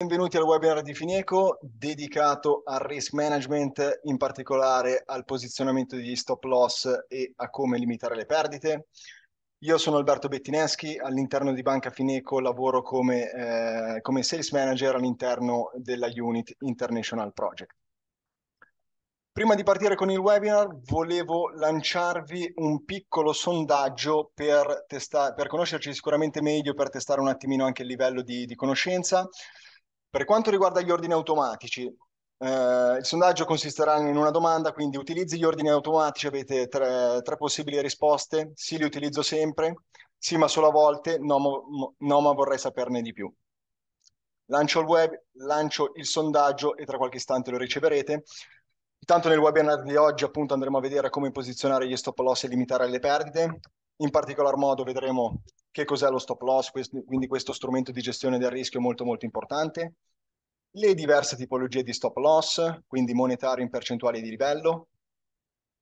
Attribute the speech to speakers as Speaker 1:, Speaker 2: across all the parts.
Speaker 1: Benvenuti al webinar di Fineco dedicato al risk management, in particolare al posizionamento degli stop loss e a come limitare le perdite. Io sono Alberto Bettineschi, all'interno di Banca Fineco lavoro come, eh, come sales manager all'interno della unit International Project. Prima di partire con il webinar volevo lanciarvi un piccolo sondaggio per, per conoscerci sicuramente meglio, per testare un attimino anche il livello di, di conoscenza. Per quanto riguarda gli ordini automatici, eh, il sondaggio consisterà in una domanda, quindi utilizzi gli ordini automatici, avete tre, tre possibili risposte, sì li utilizzo sempre, sì ma solo a volte, no, mo, no ma vorrei saperne di più. Lancio il web, lancio il sondaggio e tra qualche istante lo riceverete. Intanto nel webinar di oggi appunto andremo a vedere come posizionare gli stop loss e limitare le perdite, in particolar modo vedremo che cos'è lo stop loss, quest quindi questo strumento di gestione del rischio molto molto importante, le diverse tipologie di stop loss, quindi monetario in percentuali di livello,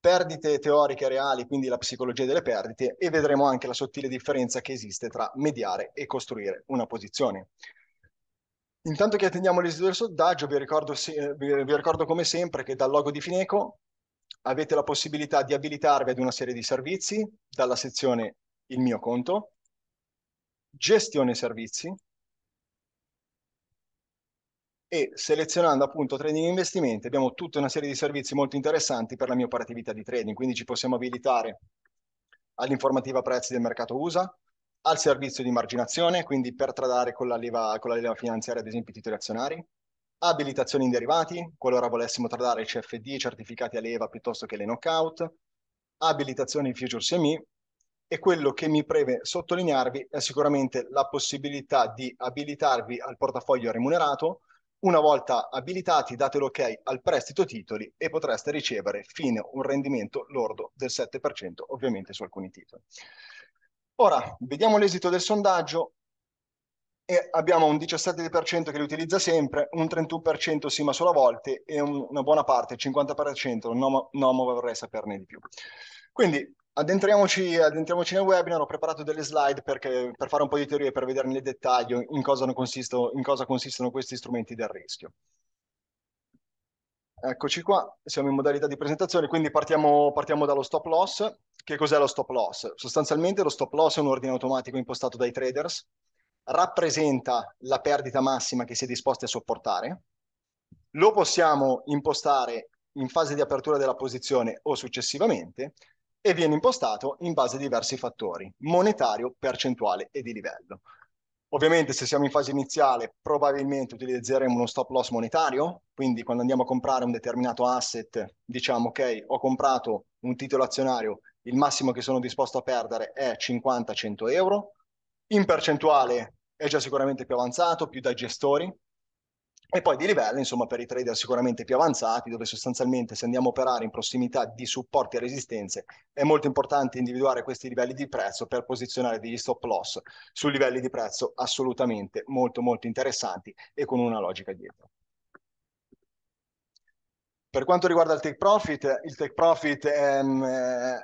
Speaker 1: perdite teoriche reali, quindi la psicologia delle perdite, e vedremo anche la sottile differenza che esiste tra mediare e costruire una posizione. Intanto che attendiamo l'esito del sondaggio, vi ricordo, vi ricordo come sempre che dal logo di Fineco avete la possibilità di abilitarvi ad una serie di servizi dalla sezione Il mio conto, gestione servizi e selezionando appunto trading investimenti abbiamo tutta una serie di servizi molto interessanti per la mia operatività di trading, quindi ci possiamo abilitare all'informativa prezzi del mercato USA, al servizio di marginazione, quindi per tradare con la leva, con la leva finanziaria ad esempio i titoli azionari, abilitazioni in derivati, qualora volessimo tradare CFD, certificati a leva piuttosto che le knockout, abilitazioni in future CME e quello che mi preme sottolinearvi è sicuramente la possibilità di abilitarvi al portafoglio remunerato. Una volta abilitati date l'ok al prestito titoli e potreste ricevere fino un rendimento lordo del 7% ovviamente su alcuni titoli. Ora, vediamo l'esito del sondaggio e abbiamo un 17% che li utilizza sempre, un 31% sì ma solo a volte e un, una buona parte, il 50% non no vorrei saperne di più. Quindi addentriamoci, addentriamoci nel webinar, ho preparato delle slide perché, per fare un po' di teorie, per vedere nel dettaglio in cosa, in cosa consistono questi strumenti del rischio. Eccoci qua, siamo in modalità di presentazione, quindi partiamo, partiamo dallo stop loss. Che cos'è lo stop loss? Sostanzialmente lo stop loss è un ordine automatico impostato dai traders rappresenta la perdita massima che si è disposti a sopportare, lo possiamo impostare in fase di apertura della posizione o successivamente e viene impostato in base a diversi fattori, monetario, percentuale e di livello. Ovviamente se siamo in fase iniziale probabilmente utilizzeremo uno stop loss monetario, quindi quando andiamo a comprare un determinato asset diciamo ok ho comprato un titolo azionario, il massimo che sono disposto a perdere è 50-100 euro, in percentuale è già sicuramente più avanzato, più dai gestori, e poi di livello, insomma, per i trader sicuramente più avanzati, dove sostanzialmente se andiamo a operare in prossimità di supporti e resistenze, è molto importante individuare questi livelli di prezzo per posizionare degli stop loss su livelli di prezzo assolutamente molto molto interessanti e con una logica dietro. Per quanto riguarda il take profit, il take profit ehm,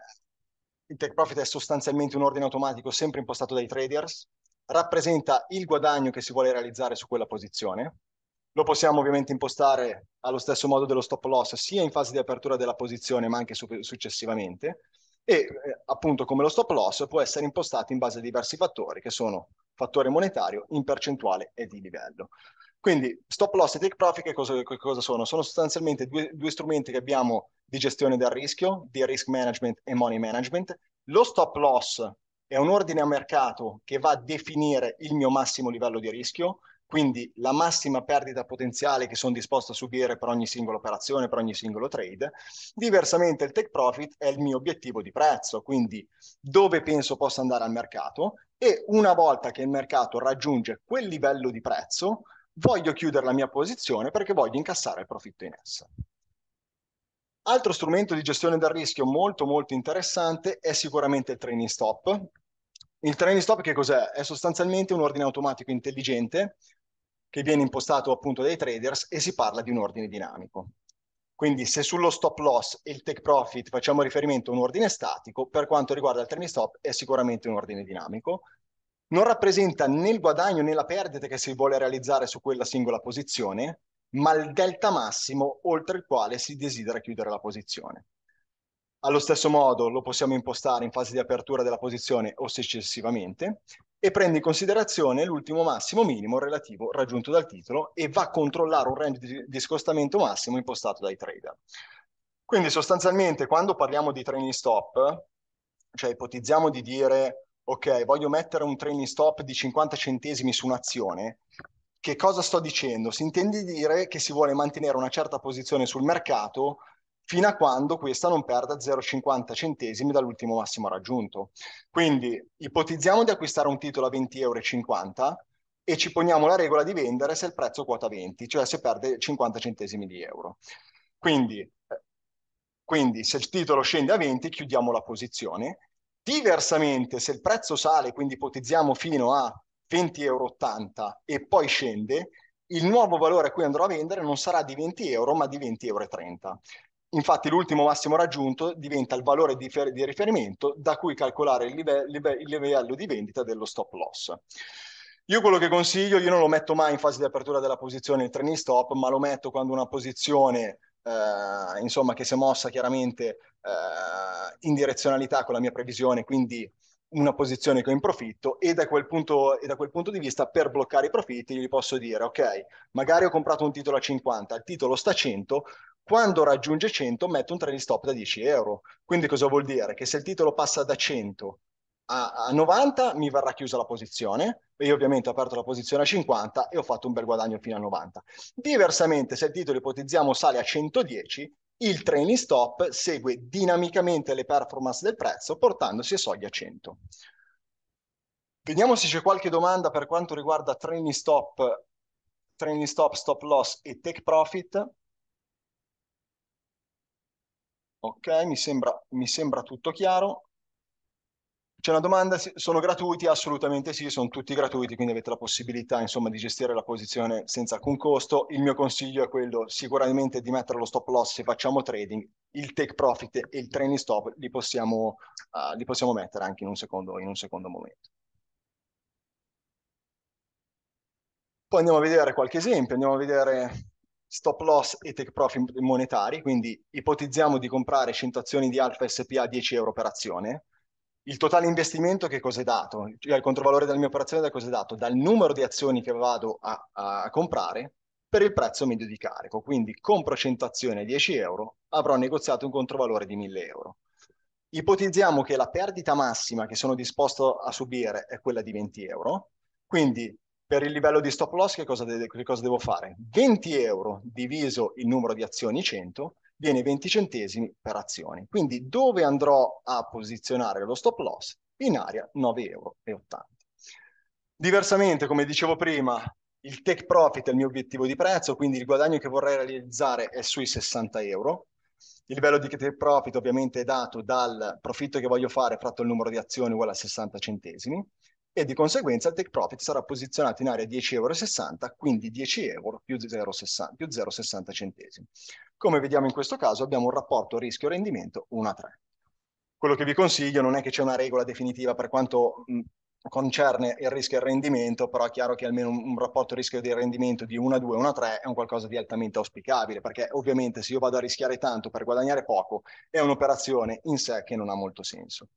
Speaker 1: il take profit è sostanzialmente un ordine automatico sempre impostato dai traders, rappresenta il guadagno che si vuole realizzare su quella posizione. Lo possiamo ovviamente impostare allo stesso modo dello stop loss sia in fase di apertura della posizione ma anche su- successivamente e eh, appunto come lo stop loss può essere impostato in base a diversi fattori che sono fattore monetario in percentuale e di livello. Quindi stop loss e take profit che cosa, che cosa sono? Sono sostanzialmente due, due strumenti che abbiamo di gestione del rischio, di risk management e money management. Lo stop loss è un ordine a mercato che va a definire il mio massimo livello di rischio, quindi la massima perdita potenziale che sono disposto a subire per ogni singola operazione, per ogni singolo trade. Diversamente il take profit è il mio obiettivo di prezzo, quindi dove penso possa andare al mercato e una volta che il mercato raggiunge quel livello di prezzo, voglio chiudere la mia posizione perché voglio incassare il profitto in essa. Altro strumento di gestione del rischio molto molto interessante è sicuramente il training stop. Il training stop che cos'è? È sostanzialmente un ordine automatico intelligente che viene impostato appunto dai traders e si parla di un ordine dinamico. Quindi se sullo stop loss e il take profit facciamo riferimento a un ordine statico, per quanto riguarda il training stop è sicuramente un ordine dinamico. Non rappresenta né il guadagno né la perdita che si vuole realizzare su quella singola posizione, ma il delta massimo oltre il quale si desidera chiudere la posizione. Allo stesso modo lo possiamo impostare in fase di apertura della posizione o successivamente e prende in considerazione l'ultimo massimo minimo relativo raggiunto dal titolo e va a controllare un range di scostamento massimo impostato dai trader. Quindi sostanzialmente quando parliamo di training stop, cioè ipotizziamo di dire ok, voglio mettere un training stop di 50 centesimi su un'azione, che cosa sto dicendo? Si intende dire che si vuole mantenere una certa posizione sul mercato fino a quando questa non perda 0,50 centesimi dall'ultimo massimo raggiunto. Quindi ipotizziamo di acquistare un titolo a 20,50 euro e ci poniamo la regola di vendere se il prezzo quota 20, cioè se perde 50 centesimi di euro. Quindi, eh, quindi se il titolo scende a 20 chiudiamo la posizione. Diversamente, se il prezzo sale, quindi ipotizziamo fino a 20,80 euro e poi scende, il nuovo valore a cui andrò a vendere non sarà di 20 euro ma di 20,30 euro. Infatti l'ultimo massimo raggiunto diventa il valore di, di riferimento da cui calcolare il, live il livello di vendita dello stop loss. Io quello che consiglio, io non lo metto mai in fase di apertura della posizione il training stop, ma lo metto quando una posizione eh, insomma, che si è mossa chiaramente eh, in direzionalità con la mia previsione, quindi una posizione che ho in profitto e da, quel punto, e da quel punto di vista per bloccare i profitti gli posso dire ok, magari ho comprato un titolo a 50, il titolo sta a 100, quando raggiunge 100 metto un trading stop da 10 euro. Quindi cosa vuol dire? Che se il titolo passa da 100 a, a 90 mi verrà chiusa la posizione e io ovviamente ho aperto la posizione a 50 e ho fatto un bel guadagno fino a 90. Diversamente se il titolo ipotizziamo sale a 110 il training stop segue dinamicamente le performance del prezzo portandosi a soglia 100. Vediamo se c'è qualche domanda per quanto riguarda training stop, training stop, stop loss e take profit. Ok, mi sembra, mi sembra tutto chiaro. C'è una domanda, sono gratuiti? Assolutamente sì, sono tutti gratuiti, quindi avete la possibilità insomma, di gestire la posizione senza alcun costo. Il mio consiglio è quello sicuramente di mettere lo stop loss se facciamo trading, il take profit e il training stop li possiamo, uh, li possiamo mettere anche in un secondo, in un secondo momento. Poi andiamo a vedere qualche esempio, andiamo a vedere stop loss e take profit monetari, quindi ipotizziamo di comprare 100 azioni di Alfa SPA a 10 euro per azione, il totale investimento che cos'è dato? Cioè, il controvalore della mia operazione da cos'è dato? Dal numero di azioni che vado a, a comprare per il prezzo medio di carico. Quindi compro 100 azioni a 10 euro, avrò negoziato un controvalore di 1000 euro. Ipotizziamo che la perdita massima che sono disposto a subire è quella di 20 euro, quindi per il livello di stop loss che cosa, de- che cosa devo fare? 20 euro diviso il numero di azioni 100 viene 20 centesimi per azione. Quindi dove andrò a posizionare lo stop loss? In area 9,80 euro. Diversamente, come dicevo prima, il take profit è il mio obiettivo di prezzo, quindi il guadagno che vorrei realizzare è sui 60 euro. Il livello di take profit ovviamente è dato dal profitto che voglio fare fratto il numero di azioni uguale a 60 centesimi e di conseguenza il take profit sarà posizionato in area 10,60 euro, quindi 10 euro più 0,60 centesimi. Come vediamo in questo caso abbiamo un rapporto rischio-rendimento 1 a 3. Quello che vi consiglio non è che c'è una regola definitiva per quanto concerne il rischio e il rendimento, però è chiaro che almeno un, un rapporto rischio di rendimento di 1 a 2, 1 a 3 è un qualcosa di altamente auspicabile, perché ovviamente se io vado a rischiare tanto per guadagnare poco è un'operazione in sé che non ha molto senso.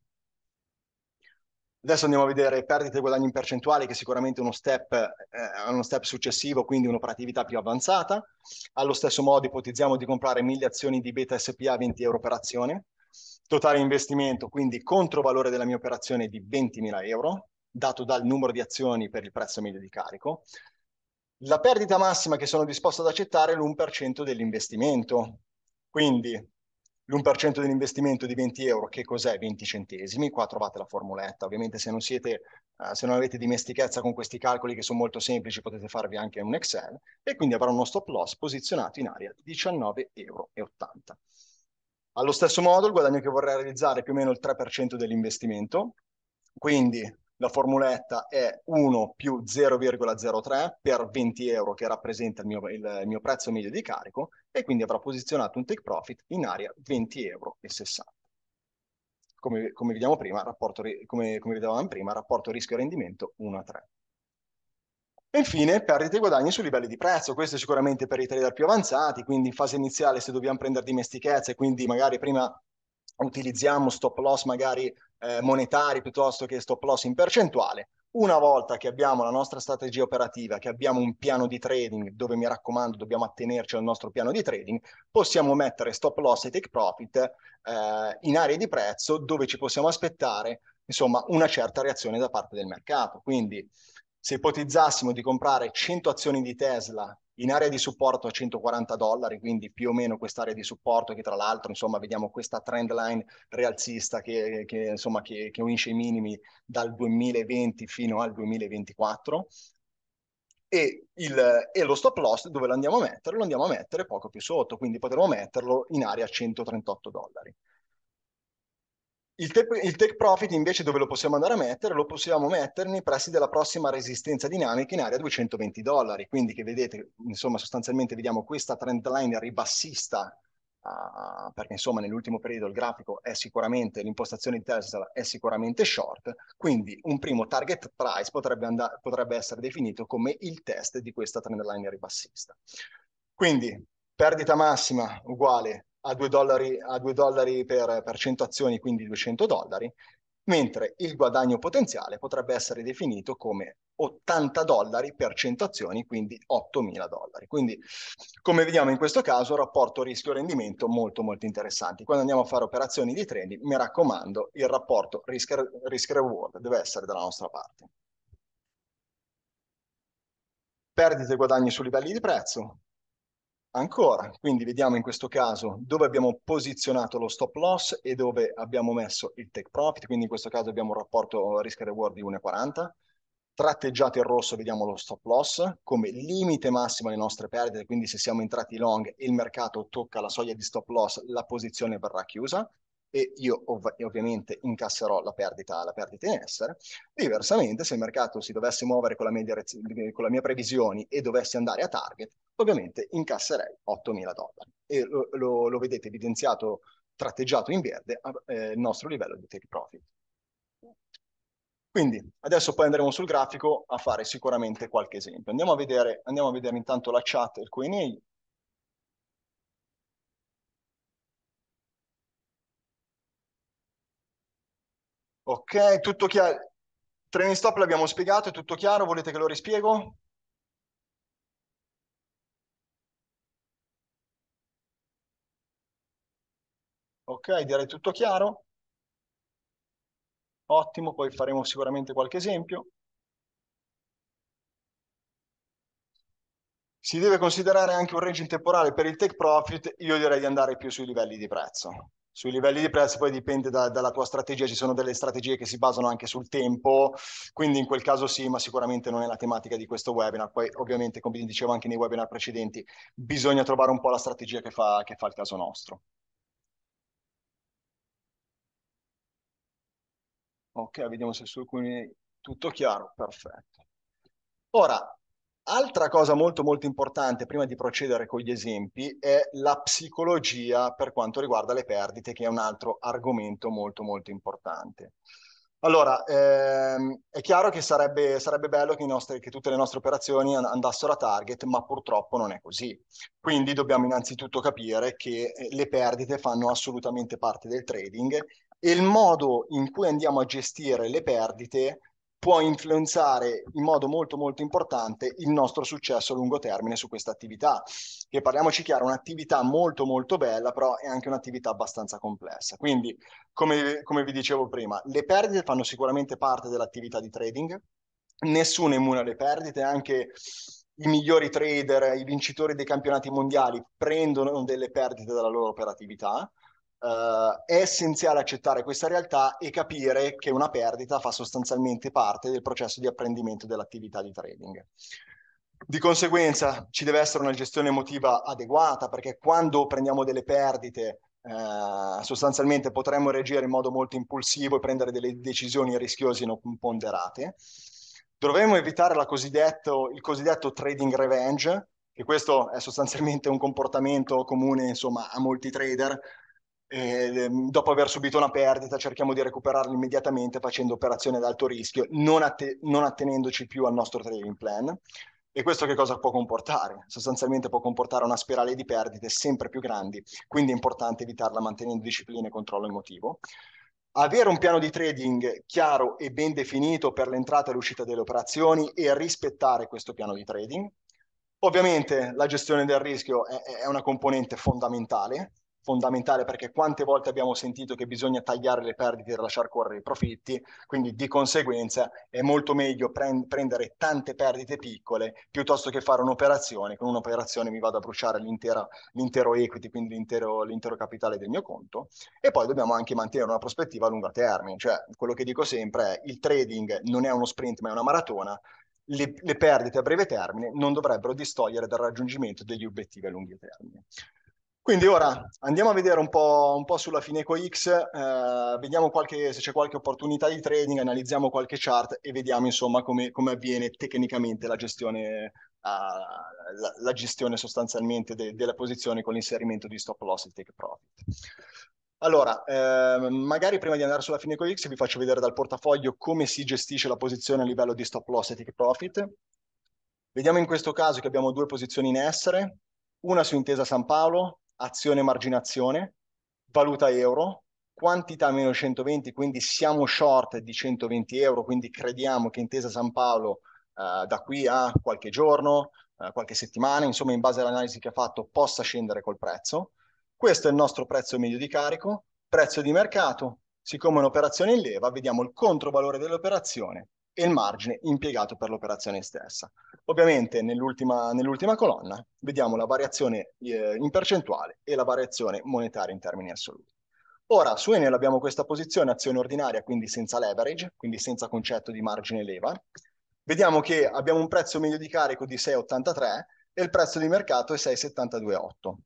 Speaker 1: Adesso andiamo a vedere perdite e guadagni in percentuale, che è sicuramente è uno, eh, uno step, successivo, quindi un'operatività più avanzata. Allo stesso modo ipotizziamo di comprare 1000 azioni di Beta SPA a 20 euro per azione. Totale investimento, quindi controvalore della mia operazione di 20.000 euro, dato dal numero di azioni per il prezzo medio di carico. La perdita massima che sono disposto ad accettare è l'1% dell'investimento. Quindi l'1% dell'investimento di 20 euro, che cos'è? 20 centesimi. Qua trovate la formuletta. Ovviamente se non, siete, uh, se non avete dimestichezza con questi calcoli che sono molto semplici, potete farvi anche un Excel e quindi avrò uno stop loss posizionato in area 19,80 euro. Allo stesso modo il guadagno che vorrei realizzare è più o meno il 3% dell'investimento, quindi la formuletta è 1 più 0,03 per 20 euro che rappresenta il mio, il, il mio prezzo medio di carico e quindi avrà posizionato un take profit in area 20,60 euro. Come, come, vediamo prima, rapporto, come, come vedevamo prima, rapporto rischio-rendimento 1 a 3. E infine perdite e guadagni su livelli di prezzo, questo è sicuramente per i trader più avanzati, quindi in fase iniziale se dobbiamo prendere dimestichezza e quindi magari prima utilizziamo stop loss magari eh, monetari piuttosto che stop loss in percentuale. Una volta che abbiamo la nostra strategia operativa, che abbiamo un piano di trading, dove mi raccomando dobbiamo attenerci al nostro piano di trading, possiamo mettere stop loss e take profit eh, in aree di prezzo dove ci possiamo aspettare insomma una certa reazione da parte del mercato. Quindi se ipotizzassimo di comprare 100 azioni di Tesla in area di supporto a 140 dollari, quindi più o meno quest'area di supporto che tra l'altro insomma vediamo questa trend line rialzista che, che, insomma, che, che unisce i minimi dal 2020 fino al 2024 e, il, e lo stop loss dove lo andiamo a mettere? Lo andiamo a mettere poco più sotto, quindi potremmo metterlo in area a 138 dollari. Il, te- il, take profit invece dove lo possiamo andare a mettere? Lo possiamo mettere nei pressi della prossima resistenza dinamica in area 220 dollari, quindi che vedete, insomma sostanzialmente vediamo questa trend line ribassista, uh, perché insomma nell'ultimo periodo il grafico è sicuramente, l'impostazione di Tesla è sicuramente short, quindi un primo target price potrebbe, and- potrebbe essere definito come il test di questa trend line ribassista. Quindi perdita massima uguale a 2 dollari, a 2 dollari per, per 100 azioni, quindi 200 dollari, mentre il guadagno potenziale potrebbe essere definito come 80 dollari per 100 azioni, quindi 8.000 dollari. Quindi, come vediamo in questo caso, rapporto rischio-rendimento molto molto interessanti. Quando andiamo a fare operazioni di trading, mi raccomando, il rapporto risk-reward deve essere dalla nostra parte. Perdite e guadagni su livelli di prezzo, ancora. Quindi vediamo in questo caso dove abbiamo posizionato lo stop loss e dove abbiamo messo il take profit, quindi in questo caso abbiamo un rapporto risk reward di 1,40. Tratteggiato in rosso vediamo lo stop loss come limite massimo alle nostre perdite, quindi se siamo entrati long e il mercato tocca la soglia di stop loss, la posizione verrà chiusa e io ov- ovviamente incasserò la perdita, la perdita, in essere. Diversamente, se il mercato si dovesse muovere con la, media, con la mia previsione e dovesse andare a target, ovviamente incasserei 8.000 dollari. E lo, lo, lo vedete evidenziato, tratteggiato in verde, eh, il nostro livello di take profit. Quindi adesso poi andremo sul grafico a fare sicuramente qualche esempio. Andiamo a vedere, andiamo a vedere intanto la chat e il Q&A. Ok, tutto chiaro. Training stop l'abbiamo spiegato, è tutto chiaro? Volete che lo rispiego? Ok, direi tutto chiaro? Ottimo, poi faremo sicuramente qualche esempio. Si deve considerare anche un range temporale per il take profit, io direi di andare più sui livelli di prezzo. Sui livelli di prezzo poi dipende da, dalla tua strategia, ci sono delle strategie che si basano anche sul tempo, quindi in quel caso sì, ma sicuramente non è la tematica di questo webinar. Poi ovviamente, come vi dicevo anche nei webinar precedenti, bisogna trovare un po' la strategia che fa, che fa il caso nostro. Ok, vediamo se su alcuni tutto chiaro, perfetto. Ora, altra cosa molto molto importante prima di procedere con gli esempi è la psicologia per quanto riguarda le perdite, che è un altro argomento molto molto importante. Allora, ehm, è chiaro che sarebbe, sarebbe bello che, nostri, che, tutte le nostre operazioni andassero a target, ma purtroppo non è così. Quindi dobbiamo innanzitutto capire che eh, le perdite fanno assolutamente parte del trading e il modo in cui andiamo a gestire le perdite può influenzare in modo molto molto importante il nostro successo a lungo termine su questa attività, che parliamoci chiaro, è un'attività molto molto bella, però è anche un'attività abbastanza complessa. Quindi, come, come vi dicevo prima, le perdite fanno sicuramente parte dell'attività di trading, nessuno è immune alle perdite, anche i migliori trader, i vincitori dei campionati mondiali prendono delle perdite dalla loro operatività, Uh, è essenziale accettare questa realtà e capire che una perdita fa sostanzialmente parte del processo di apprendimento dell'attività di trading. Di conseguenza ci deve essere una gestione emotiva adeguata perché quando prendiamo delle perdite eh, sostanzialmente potremmo reagire in modo molto impulsivo e prendere delle decisioni rischiose e non ponderate. Dovremmo evitare cosiddetto, il cosiddetto trading revenge, che questo è sostanzialmente un comportamento comune insomma, a molti trader, eh, dopo aver subito una perdita cerchiamo di recuperarla immediatamente facendo operazioni ad alto rischio, non, att- non attenendoci più al nostro trading plan. E questo che cosa può comportare? Sostanzialmente può comportare una spirale di perdite sempre più grandi, quindi è importante evitarla mantenendo disciplina e controllo emotivo. Avere un piano di trading chiaro e ben definito per l'entrata e l'uscita delle operazioni e rispettare questo piano di trading. Ovviamente la gestione del rischio è, è una componente fondamentale, fondamentale perché quante volte abbiamo sentito che bisogna tagliare le perdite e lasciar correre i profitti, quindi di conseguenza è molto meglio prend- prendere tante perdite piccole piuttosto che fare un'operazione, con un'operazione mi vado a bruciare l'intero equity, quindi l'intero, l'intero capitale del mio conto e poi dobbiamo anche mantenere una prospettiva a lungo termine, cioè quello che dico sempre è il trading non è uno sprint ma è una maratona, le, le, perdite a breve termine non dovrebbero distogliere dal raggiungimento degli obiettivi a lungo termine. Quindi ora andiamo a vedere un po', un po sulla Fineco X, eh, vediamo qualche, se c'è qualche opportunità di trading, analizziamo qualche chart e vediamo insomma come, come avviene tecnicamente la gestione, uh, la, la gestione sostanzialmente de, della posizione con l'inserimento di stop loss e take profit. Allora, eh, magari prima di andare sulla Fineco X vi faccio vedere dal portafoglio come si gestisce la posizione a livello di stop loss e take profit. Vediamo in questo caso che abbiamo due posizioni in essere, una su Intesa San Paolo, azione marginazione, valuta euro, quantità meno 120, quindi siamo short di 120 euro, quindi crediamo che Intesa San Paolo eh, da qui a qualche giorno, eh, qualche settimana, insomma in base all'analisi che ha fatto, possa scendere col prezzo. Questo è il nostro prezzo medio di carico, prezzo di mercato, siccome è un'operazione in leva, vediamo il controvalore dell'operazione e il margine impiegato per l'operazione stessa. Ovviamente nell'ultima, nell'ultima colonna vediamo la variazione eh, in percentuale e la variazione monetaria in termini assoluti. Ora su Enel abbiamo questa posizione azione ordinaria, quindi senza leverage, quindi senza concetto di margine leva. Vediamo che abbiamo un prezzo medio di carico di 6,83 e il prezzo di mercato è 6,728.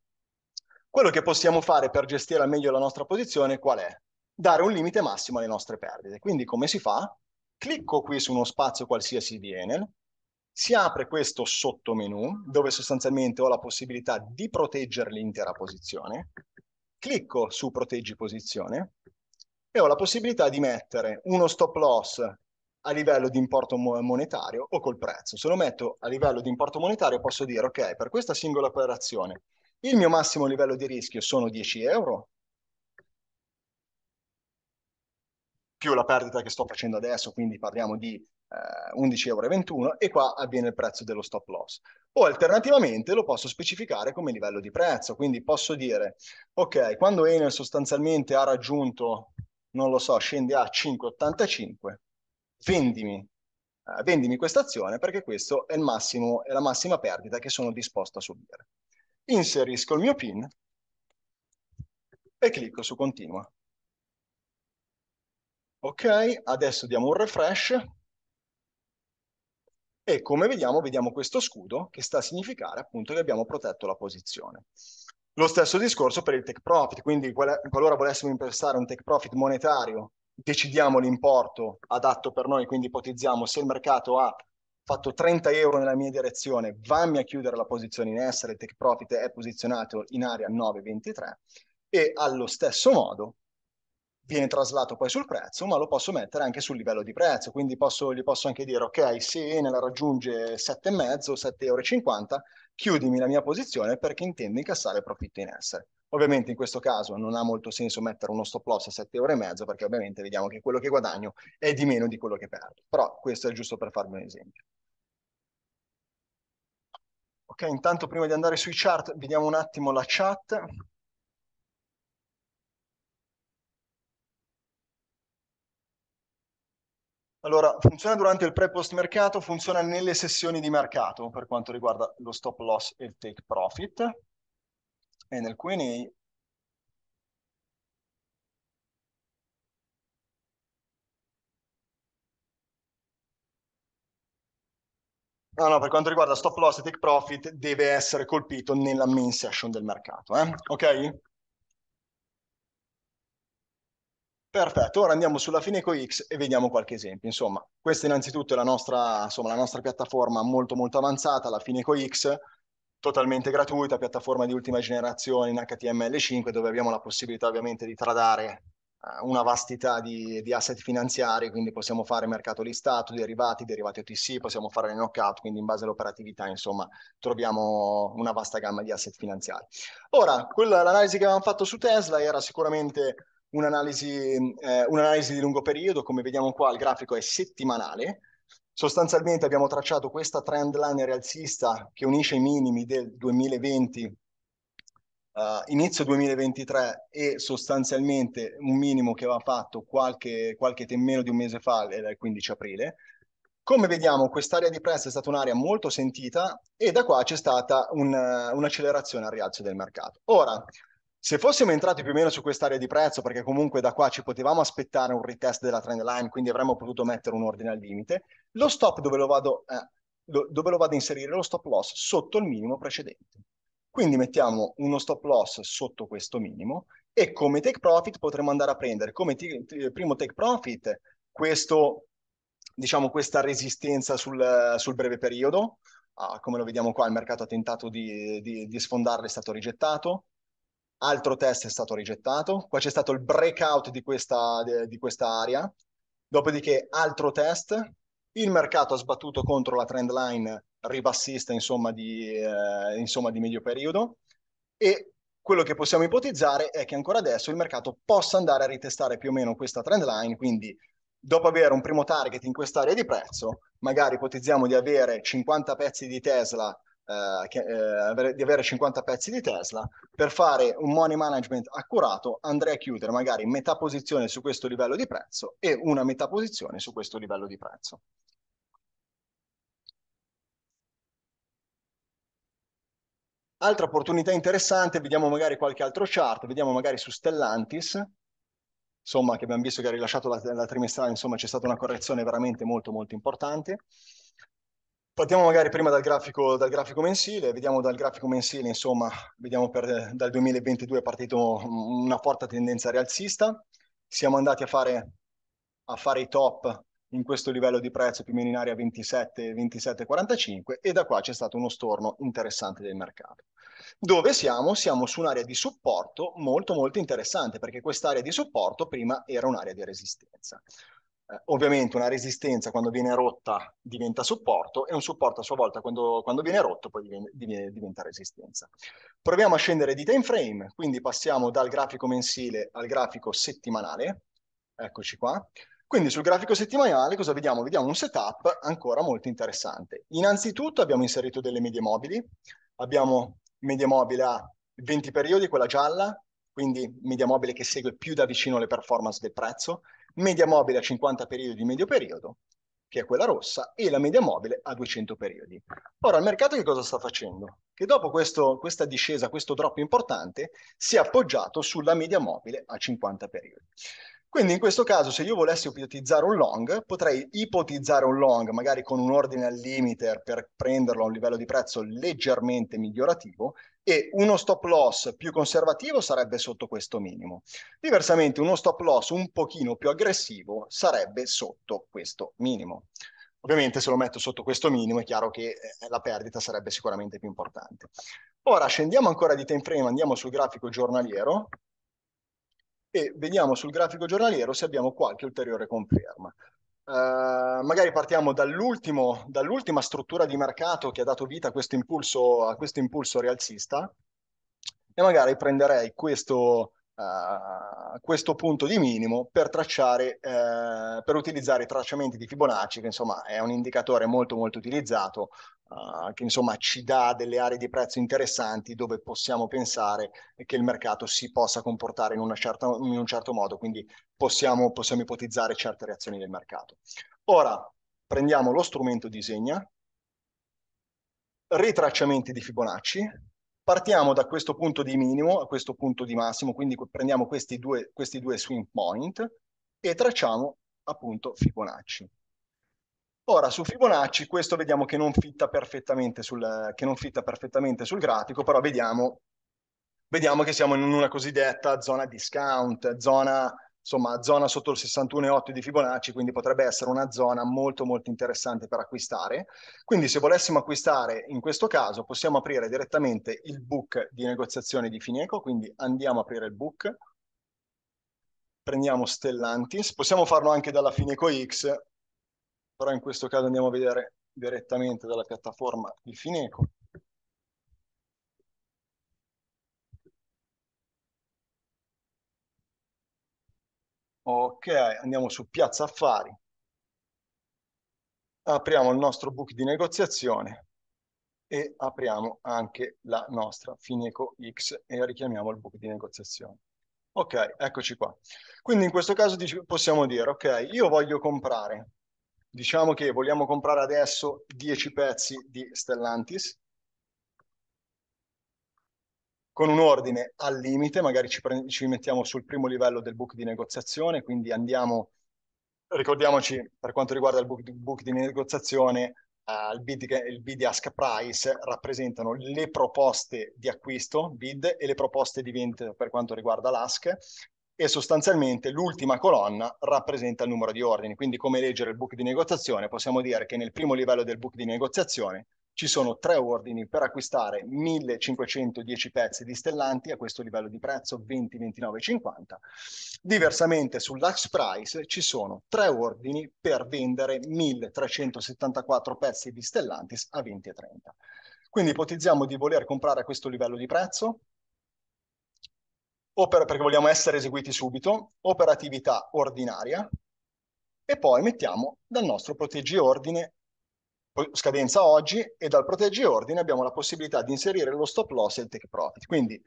Speaker 1: Quello che possiamo fare per gestire al meglio la nostra posizione qual è? Dare un limite massimo alle nostre perdite. Quindi come si fa? Clicco qui su uno spazio qualsiasi di Enel, si apre questo sottomenu dove sostanzialmente ho la possibilità di proteggere l'intera posizione. Clicco su proteggi posizione e ho la possibilità di mettere uno stop loss a livello di importo monetario o col prezzo. Se lo metto a livello di importo monetario posso dire ok, per questa singola operazione il mio massimo livello di rischio sono 10 euro, più la perdita che sto facendo adesso, quindi parliamo di eh, 11,21 euro, e qua avviene il prezzo dello stop loss. O alternativamente lo posso specificare come livello di prezzo, quindi posso dire, ok, quando Enel sostanzialmente ha raggiunto, non lo so, scende a 5,85, vendimi, eh, vendimi questa azione perché questa è, è la massima perdita che sono disposto a subire. Inserisco il mio PIN e clicco su continua. Ok, adesso diamo un refresh e come vediamo, vediamo questo scudo che sta a significare appunto che abbiamo protetto la posizione. Lo stesso discorso per il take profit, quindi qualora volessimo impostare un take profit monetario, decidiamo l'importo adatto per noi, quindi ipotizziamo se il mercato ha fatto 30 euro nella mia direzione, vammi a chiudere la posizione in essere, il take profit è posizionato in area 9,23 e allo stesso modo viene traslato poi sul prezzo, ma lo posso mettere anche sul livello di prezzo, quindi posso, gli posso anche dire, ok, se Enel raggiunge 7,5, 7,50 chiudimi la mia posizione perché intendo incassare profitto in essere. Ovviamente in questo caso non ha molto senso mettere uno stop loss a 7,5 euro perché ovviamente vediamo che quello che guadagno è di meno di quello che perdo, però questo è giusto per farvi un esempio. Ok, intanto prima di andare sui chart vediamo un attimo la chat. Allora, funziona durante il pre-post mercato, funziona nelle sessioni di mercato per quanto riguarda lo stop loss e il take profit. E nel Q&A No, no, per quanto riguarda stop loss e take profit deve essere colpito nella main session del mercato, eh? ok? Perfetto, ora andiamo sulla Fineco X e vediamo qualche esempio. Insomma, questa innanzitutto è la nostra, insomma, la nostra piattaforma molto molto avanzata, la Fineco X, totalmente gratuita, piattaforma di ultima generazione in HTML5 dove abbiamo la possibilità ovviamente di tradare eh, una vastità di, di, asset finanziari, quindi possiamo fare mercato listato, derivati, derivati OTC, possiamo fare le knockout, quindi in base all'operatività insomma troviamo una vasta gamma di asset finanziari. Ora, l'analisi che avevamo fatto su Tesla era sicuramente un'analisi, eh, un'analisi di lungo periodo, come vediamo qua il grafico è settimanale, sostanzialmente abbiamo tracciato questa trend line rialzista che unisce i minimi del 2020 Uh, eh, inizio 2023 e sostanzialmente un minimo che va fatto qualche, qualche meno di un mese fa, era il 15 aprile. Come vediamo, quest'area di prezzo è stata un'area molto sentita e da qua c'è stata un, uh, un'accelerazione al rialzo del mercato. Ora, se fossimo entrati più o meno su quest'area di prezzo, perché comunque da qua ci potevamo aspettare un retest della trend line, quindi avremmo potuto mettere un ordine al limite, lo stop dove lo vado, eh, dove lo vado a inserire? Lo stop loss sotto il minimo precedente. Quindi mettiamo uno stop loss sotto questo minimo e come take profit potremmo andare a prendere come primo take profit questo, diciamo, questa resistenza sul, sul breve periodo, ah, come lo vediamo qua il mercato ha tentato di, di, di sfondarla è stato rigettato, altro test è stato rigettato, qua c'è stato il breakout di questa, di questa area, dopodiché altro test, il mercato ha sbattuto contro la trend line ribassista insomma di, eh, insomma di medio periodo e quello che possiamo ipotizzare è che ancora adesso il mercato possa andare a ritestare più o meno questa trend line, quindi dopo avere un primo target in quest'area di prezzo, magari ipotizziamo di avere 50 pezzi di Tesla eh, eh di avere 50 pezzi di Tesla, per fare un money management accurato andrei a chiudere magari metà posizione su questo livello di prezzo e una metà posizione su questo livello di prezzo. Altra opportunità interessante, vediamo magari qualche altro chart, vediamo magari su Stellantis, insomma che abbiamo visto che ha rilasciato la, la trimestrale, insomma c'è stata una correzione veramente molto molto importante. Partiamo magari prima dal grafico, dal grafico, mensile, vediamo dal grafico mensile, insomma, vediamo per, dal 2022 è partita una forte tendenza rialzista, siamo andati a fare, a fare, i top in questo livello di prezzo più o meno in area 27, 27,45 e da qua c'è stato uno storno interessante del mercato. Dove siamo? Siamo su un'area di supporto molto molto interessante perché quest'area di supporto prima era un'area di resistenza eh, ovviamente una resistenza quando viene rotta diventa supporto e un supporto a sua volta quando, quando viene rotto poi diviene, diventa resistenza. Proviamo a scendere di time frame, quindi passiamo dal grafico mensile al grafico settimanale, eccoci qua. Quindi sul grafico settimanale cosa vediamo? Vediamo un setup ancora molto interessante. Innanzitutto abbiamo inserito delle medie mobili, abbiamo media mobile a 20 periodi, quella gialla, quindi media mobile che segue più da vicino le performance del prezzo, media mobile a 50 periodi di medio periodo, che è quella rossa, e la media mobile a 200 periodi. Ora, il mercato che cosa sta facendo? Che dopo questo, questa discesa, questo drop importante, si è appoggiato sulla media mobile a 50 periodi. Quindi in questo caso se io volessi ipotizzare un long, potrei ipotizzare un long magari con un ordine al limiter per prenderlo a un livello di prezzo leggermente migliorativo e uno stop loss più conservativo sarebbe sotto questo minimo. Diversamente uno stop loss un pochino più aggressivo sarebbe sotto questo minimo. Ovviamente se lo metto sotto questo minimo è chiaro che eh, la perdita sarebbe sicuramente più importante. Ora scendiamo ancora di time frame, andiamo sul grafico giornaliero e vediamo sul grafico giornaliero se abbiamo qualche ulteriore conferma. Uh, magari partiamo dall'ultima struttura di mercato che ha dato vita a questo impulso, a questo impulso rialzista e magari prenderei questo, uh, questo punto di minimo per tracciare, uh, per utilizzare i tracciamenti di Fibonacci, che insomma è un indicatore molto molto utilizzato, uh, che insomma ci dà delle aree di prezzo interessanti dove possiamo pensare che il mercato si possa comportare in, certa, in un certo modo, quindi possiamo, possiamo ipotizzare certe reazioni del mercato. Ora prendiamo lo strumento disegna, ritracciamenti di Fibonacci, Partiamo da questo punto di minimo a questo punto di massimo, quindi prendiamo questi due, questi due swing point e tracciamo appunto Fibonacci. Ora, su Fibonacci, questo vediamo che non fitta perfettamente sul, fitta perfettamente sul grafico, però vediamo, vediamo, che siamo in una cosiddetta zona discount, zona insomma zona sotto il 61,8 di Fibonacci, quindi potrebbe essere una zona molto molto interessante per acquistare. Quindi se volessimo acquistare in questo caso possiamo aprire direttamente il book di negoziazione di Fineco, quindi andiamo a aprire il book, prendiamo Stellantis, possiamo farlo anche dalla Fineco X, però in questo caso andiamo a vedere direttamente dalla piattaforma di Fineco. Ok, andiamo su Piazza Affari. Apriamo il nostro book di negoziazione e apriamo anche la nostra Fineco X e richiamiamo il book di negoziazione. Ok, eccoci qua. Quindi in questo caso possiamo dire, ok, io voglio comprare, diciamo che vogliamo comprare adesso 10 pezzi di Stellantis, con un ordine al limite, magari ci, pre- ci mettiamo sul primo livello del book di negoziazione, quindi andiamo, ricordiamoci per quanto riguarda il book di, book di negoziazione, Uh, il, bid, il bid ask price rappresentano le proposte di acquisto bid e le proposte di vendita per quanto riguarda l'ask e sostanzialmente l'ultima colonna rappresenta il numero di ordini. Quindi come leggere il book di negoziazione possiamo dire che nel primo livello del book di negoziazione ci sono tre ordini per acquistare 1510 pezzi di Stellanti a questo livello di prezzo 20,29,50. Diversamente sull'Ax Price ci sono tre ordini per vendere 1374 pezzi di Stellantis a 20,30. Quindi ipotizziamo di voler comprare a questo livello di prezzo, o per, perché vogliamo essere eseguiti subito, operatività ordinaria, e poi mettiamo dal nostro proteggi ordine scadenza oggi e dal proteggi ordine abbiamo la possibilità di inserire lo stop loss e il take profit. Quindi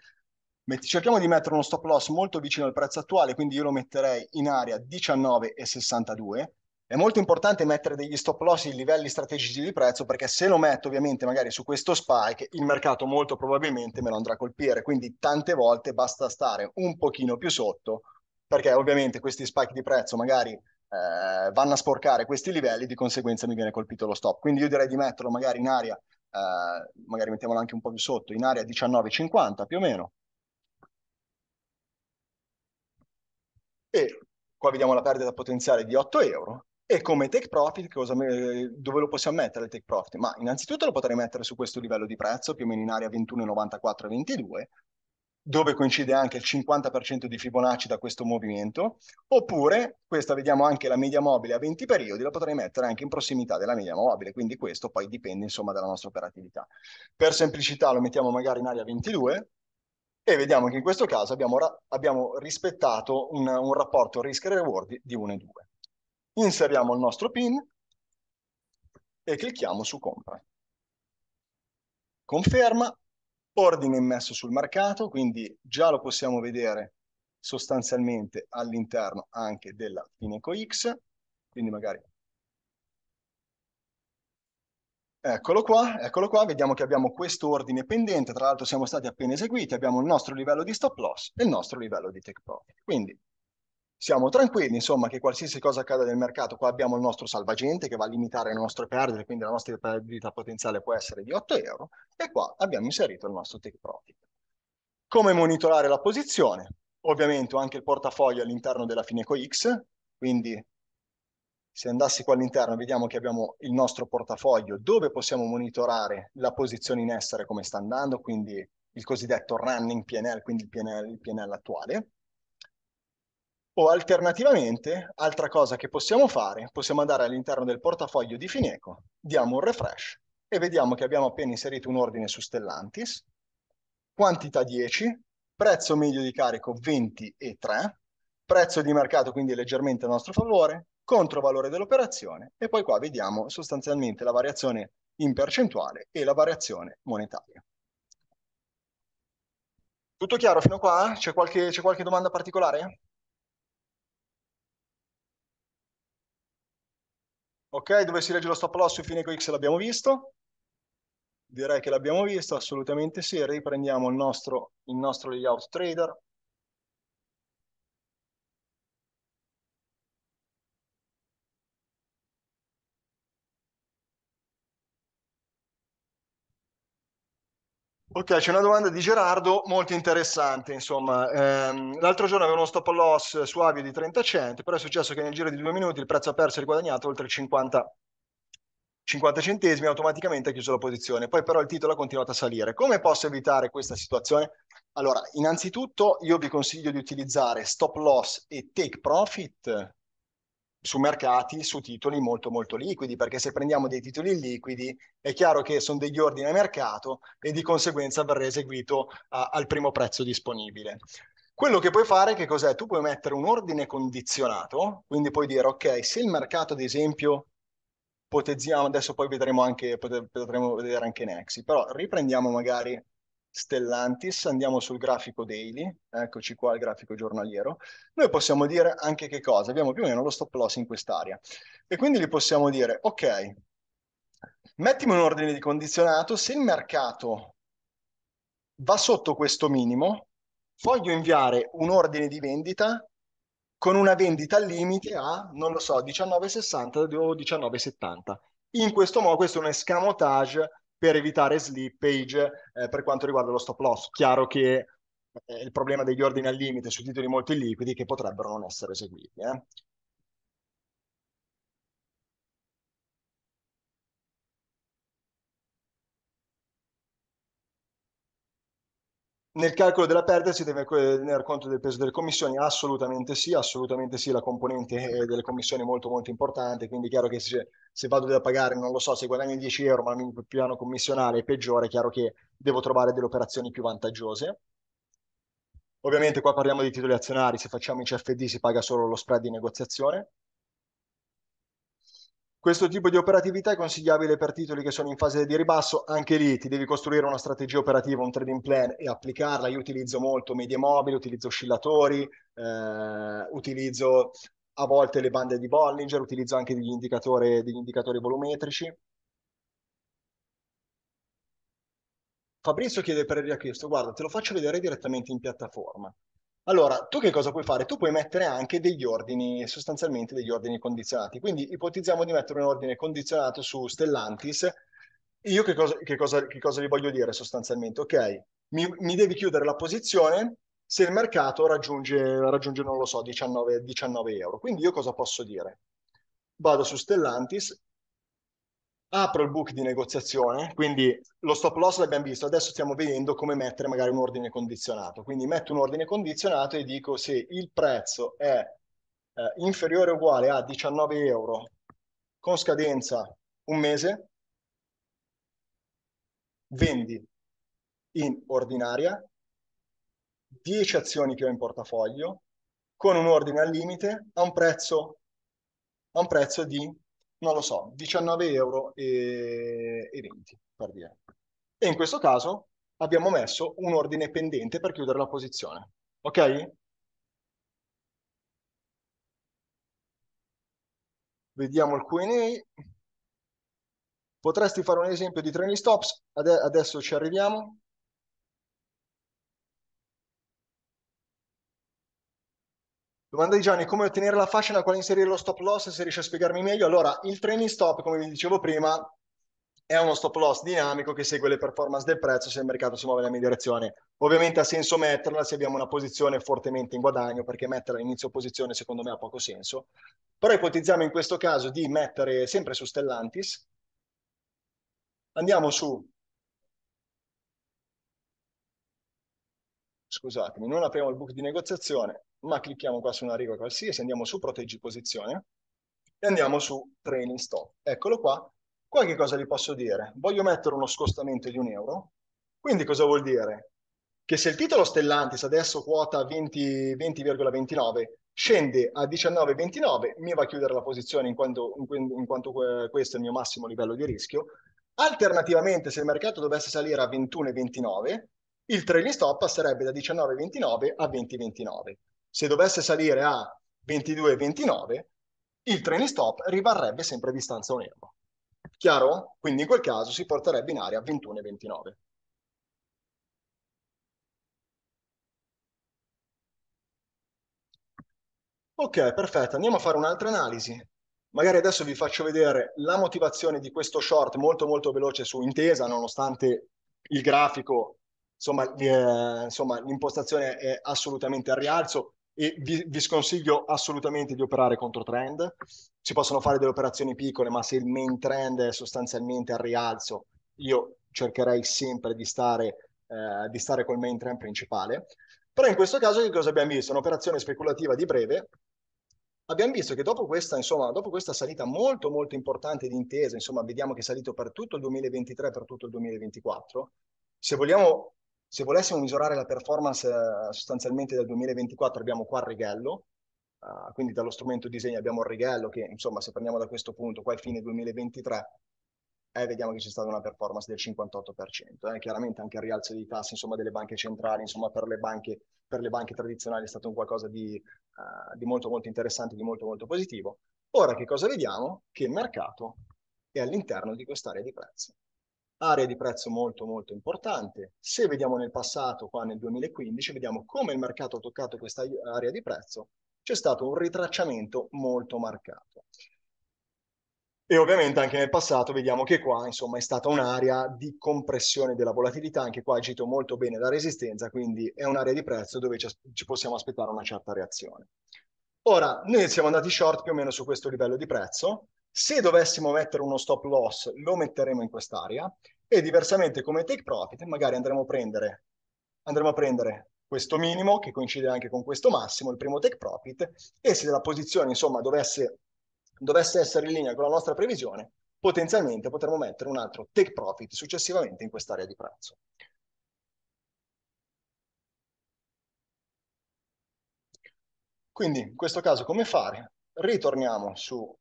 Speaker 1: metti, cerchiamo di mettere uno stop loss molto vicino al prezzo attuale, quindi io lo metterei in area 19,62. È molto importante mettere degli stop loss in livelli strategici di prezzo perché se lo metto ovviamente magari su questo spike il mercato molto probabilmente me lo andrà a colpire, quindi tante volte basta stare un pochino più sotto perché ovviamente questi spike di prezzo magari eh, vanno a sporcare questi livelli, di conseguenza mi viene colpito lo stop. Quindi io direi di metterlo magari in area, eh, magari mettiamolo anche un po' più sotto, in area 19,50 più o meno. E qua vediamo la perdita potenziale di 8 euro. E come take profit, cosa, dove lo possiamo mettere il take profit? Ma innanzitutto lo potrei mettere su questo livello di prezzo, più o meno in area 21,94-22, dove coincide anche il 50% di Fibonacci da questo movimento, oppure, questa vediamo anche la media mobile a 20 periodi, la potrei mettere anche in prossimità della media mobile, quindi questo poi dipende insomma dalla nostra operatività. Per semplicità lo mettiamo magari in area 22, e vediamo che in questo caso abbiamo, abbiamo rispettato un, un rapporto risk reward di 1 e 2. Inseriamo il nostro PIN e clicchiamo su compra. Conferma ordine immesso sul mercato, quindi già lo possiamo vedere sostanzialmente all'interno anche della Fineco X, quindi magari Eccolo qua, eccolo qua, vediamo che abbiamo questo ordine pendente, tra l'altro siamo stati appena eseguiti, abbiamo il nostro livello di stop loss e il nostro livello di take profit. Quindi siamo tranquilli, insomma, che qualsiasi cosa accada nel mercato, qua abbiamo il nostro salvagente che va a limitare le nostre perdite, quindi la nostra perdita potenziale può essere di 8 euro, e qua abbiamo inserito il nostro take profit. Come monitorare la posizione? Ovviamente ho anche il portafoglio all'interno della Fineco X, quindi se andassi qua all'interno vediamo che abbiamo il nostro portafoglio dove possiamo monitorare la posizione in essere come sta andando, quindi il cosiddetto running PNL, quindi il PNL, il PNL attuale. O alternativamente, altra cosa che possiamo fare, possiamo andare all'interno del portafoglio di Fineco, diamo un refresh e vediamo che abbiamo appena inserito un ordine su Stellantis, quantità 10, prezzo medio di carico 20 e 3, prezzo di mercato quindi leggermente a nostro favore, controvalore dell'operazione e poi qua vediamo sostanzialmente la variazione in percentuale e la variazione monetaria. Tutto chiaro fino a qua? C'è qualche, qualche domanda particolare? Ok, dove si legge lo stop loss su Fineco X l'abbiamo visto? Direi che l'abbiamo visto, assolutamente sì. Riprendiamo il nostro, il nostro layout trader. Ok, c'è una domanda di Gerardo molto interessante. Insomma, ehm, l'altro giorno avevo uno stop loss su Avio di 30 cent, però è successo che nel giro di due minuti il prezzo ha perso e riguadagnato oltre 50, 50 centesimi, automaticamente ha chiuso la posizione. Poi però il titolo ha continuato a salire. Come posso evitare questa situazione? Allora, innanzitutto io vi consiglio di utilizzare stop loss e take profit su mercati, su titoli molto molto liquidi, perché se prendiamo dei titoli liquidi è chiaro che sono degli ordini a mercato e di conseguenza verrà eseguito a, al primo prezzo disponibile. Quello che puoi fare, che cos'è? Tu puoi mettere un ordine condizionato, quindi puoi dire, ok, se il mercato ad esempio ipotizziamo, adesso poi vedremo anche, potremo vedere anche Nexi, però riprendiamo magari Stellantis, andiamo sul grafico daily, eccoci qua il grafico giornaliero, noi possiamo dire anche che cosa? Abbiamo più o meno lo stop loss in quest'area e quindi gli possiamo dire, ok, mettimi un ordine di condizionato, se il mercato va sotto questo minimo, voglio inviare un ordine di vendita con una vendita al limite a, non lo so, 19,60 o 19,70. In questo modo, questo è un escamotage per evitare slippage eh, per quanto riguarda lo stop loss. Chiaro che eh, il problema degli ordini al limite su titoli molto illiquidi che potrebbero non essere eseguiti. Eh? Nel calcolo della perdita si deve tenere conto del peso delle commissioni? Assolutamente sì, assolutamente sì, la componente eh, delle commissioni è molto molto importante, quindi è chiaro che se, se vado da pagare, non lo so, se guadagno 10 euro ma il piano commissionale è peggiore, è chiaro che devo trovare delle operazioni più vantaggiose. Ovviamente qua parliamo di titoli azionari, se facciamo in CFD si paga solo lo spread di negoziazione, questo tipo di operatività è consigliabile per titoli che sono in fase di ribasso, anche lì ti devi costruire una strategia operativa, un trading plan e applicarla. Io utilizzo molto medie mobili, utilizzo oscillatori, eh, utilizzo a volte le bande di Bollinger, utilizzo anche degli indicatori, degli indicatori volumetrici. Fabrizio chiede per il riacquisto, guarda, te lo faccio vedere direttamente in piattaforma. Allora, tu che cosa puoi fare? Tu puoi mettere anche degli ordini, sostanzialmente degli ordini condizionati. Quindi ipotizziamo di mettere un ordine condizionato su Stellantis. Io che cosa, che cosa, che cosa vi voglio dire sostanzialmente? Ok, mi, mi, devi chiudere la posizione se il mercato raggiunge, raggiunge non lo so, 19, 19 euro. Quindi io cosa posso dire? Vado su Stellantis, apro il book di negoziazione, quindi lo stop loss l'abbiamo visto, adesso stiamo vedendo come mettere magari un ordine condizionato. Quindi metto un ordine condizionato e dico se il prezzo è eh, inferiore o uguale a 19 euro con scadenza un mese, vendi in ordinaria 10 azioni che ho in portafoglio con un ordine al limite a un prezzo, a un prezzo di non lo so, 19 euro e, e 20 per dire. E in questo caso abbiamo messo un ordine pendente per chiudere la posizione. Ok? Vediamo il Q&A. Potresti fare un esempio di training stops? Ade adesso ci arriviamo. Domanda di Gianni, come ottenere la fascia nella quale inserire lo stop loss, se riesci a spiegarmi meglio? Allora, il training stop, come vi dicevo prima, è uno stop loss dinamico che segue le performance del prezzo se il mercato si muove nella mia direzione. Ovviamente ha senso metterla se abbiamo una posizione fortemente in guadagno, perché metterla all'inizio posizione secondo me ha poco senso. Però ipotizziamo in questo caso di mettere sempre su Stellantis. Andiamo su scusatemi, non apriamo il book di negoziazione, ma clicchiamo qua su una riga qualsiasi, andiamo su proteggi posizione e andiamo su training stop. Eccolo qua. Qua che cosa vi posso dire? Voglio mettere uno scostamento di un euro, quindi cosa vuol dire? Che se il titolo Stellantis adesso quota 20,29 20, scende a 19,29, mi va a chiudere la posizione in quanto, in quanto questo è il mio massimo livello di rischio. Alternativamente, se il mercato dovesse salire a 21,29, il trailing stop passerebbe da 19,29 a 20,29. Se dovesse salire a 22,29, il trailing stop rimarrebbe sempre a distanza un euro. Chiaro? Quindi in quel caso si porterebbe in area 21,29. Ok, perfetto, andiamo a fare un'altra analisi. Magari adesso vi faccio vedere la motivazione di questo short molto molto veloce su Intesa, nonostante il grafico insomma, eh, insomma l'impostazione è assolutamente a rialzo e vi, vi, sconsiglio assolutamente di operare contro trend. Si possono fare delle operazioni piccole, ma se il main trend è sostanzialmente a rialzo, io cercherei sempre di stare, eh, di stare col main trend principale. Però in questo caso che cosa abbiamo visto? Un'operazione speculativa di breve. Abbiamo visto che dopo questa, insomma, dopo questa salita molto molto importante di intesa, insomma, vediamo che è salito per tutto il 2023, per tutto il 2024, se vogliamo se volessimo misurare la performance eh, sostanzialmente del 2024 abbiamo qua il righello, eh, quindi dallo strumento disegno abbiamo il righello che insomma se prendiamo da questo punto qua è fine 2023 eh, vediamo che c'è stata una performance del 58%. Eh. Chiaramente anche il rialzo dei tassi insomma, delle banche centrali, insomma, per, le banche, per, le banche, tradizionali è stato un qualcosa di, uh, di, molto molto interessante, di molto molto positivo. Ora che cosa vediamo? Che il mercato è all'interno di quest'area di prezzi area di prezzo molto molto importante. Se vediamo nel passato, qua nel 2015, vediamo come il mercato ha toccato questa area di prezzo, c'è stato un ritracciamento molto marcato. E ovviamente anche nel passato vediamo che qua insomma, è stata un'area di compressione della volatilità, anche qua ha agito molto bene la resistenza, quindi è un'area di prezzo dove ci possiamo aspettare una certa reazione. Ora, noi siamo andati short più o meno su questo livello di prezzo, se dovessimo mettere uno stop loss, lo metteremo in quest'area e diversamente come take profit magari andremo a prendere, andremo a prendere questo minimo che coincide anche con questo massimo, il primo take profit, e se la posizione insomma dovesse, dovesse essere in linea con la nostra previsione, potenzialmente potremmo mettere un altro take profit successivamente in quest'area di prezzo. Quindi in questo caso come fare? Ritorniamo su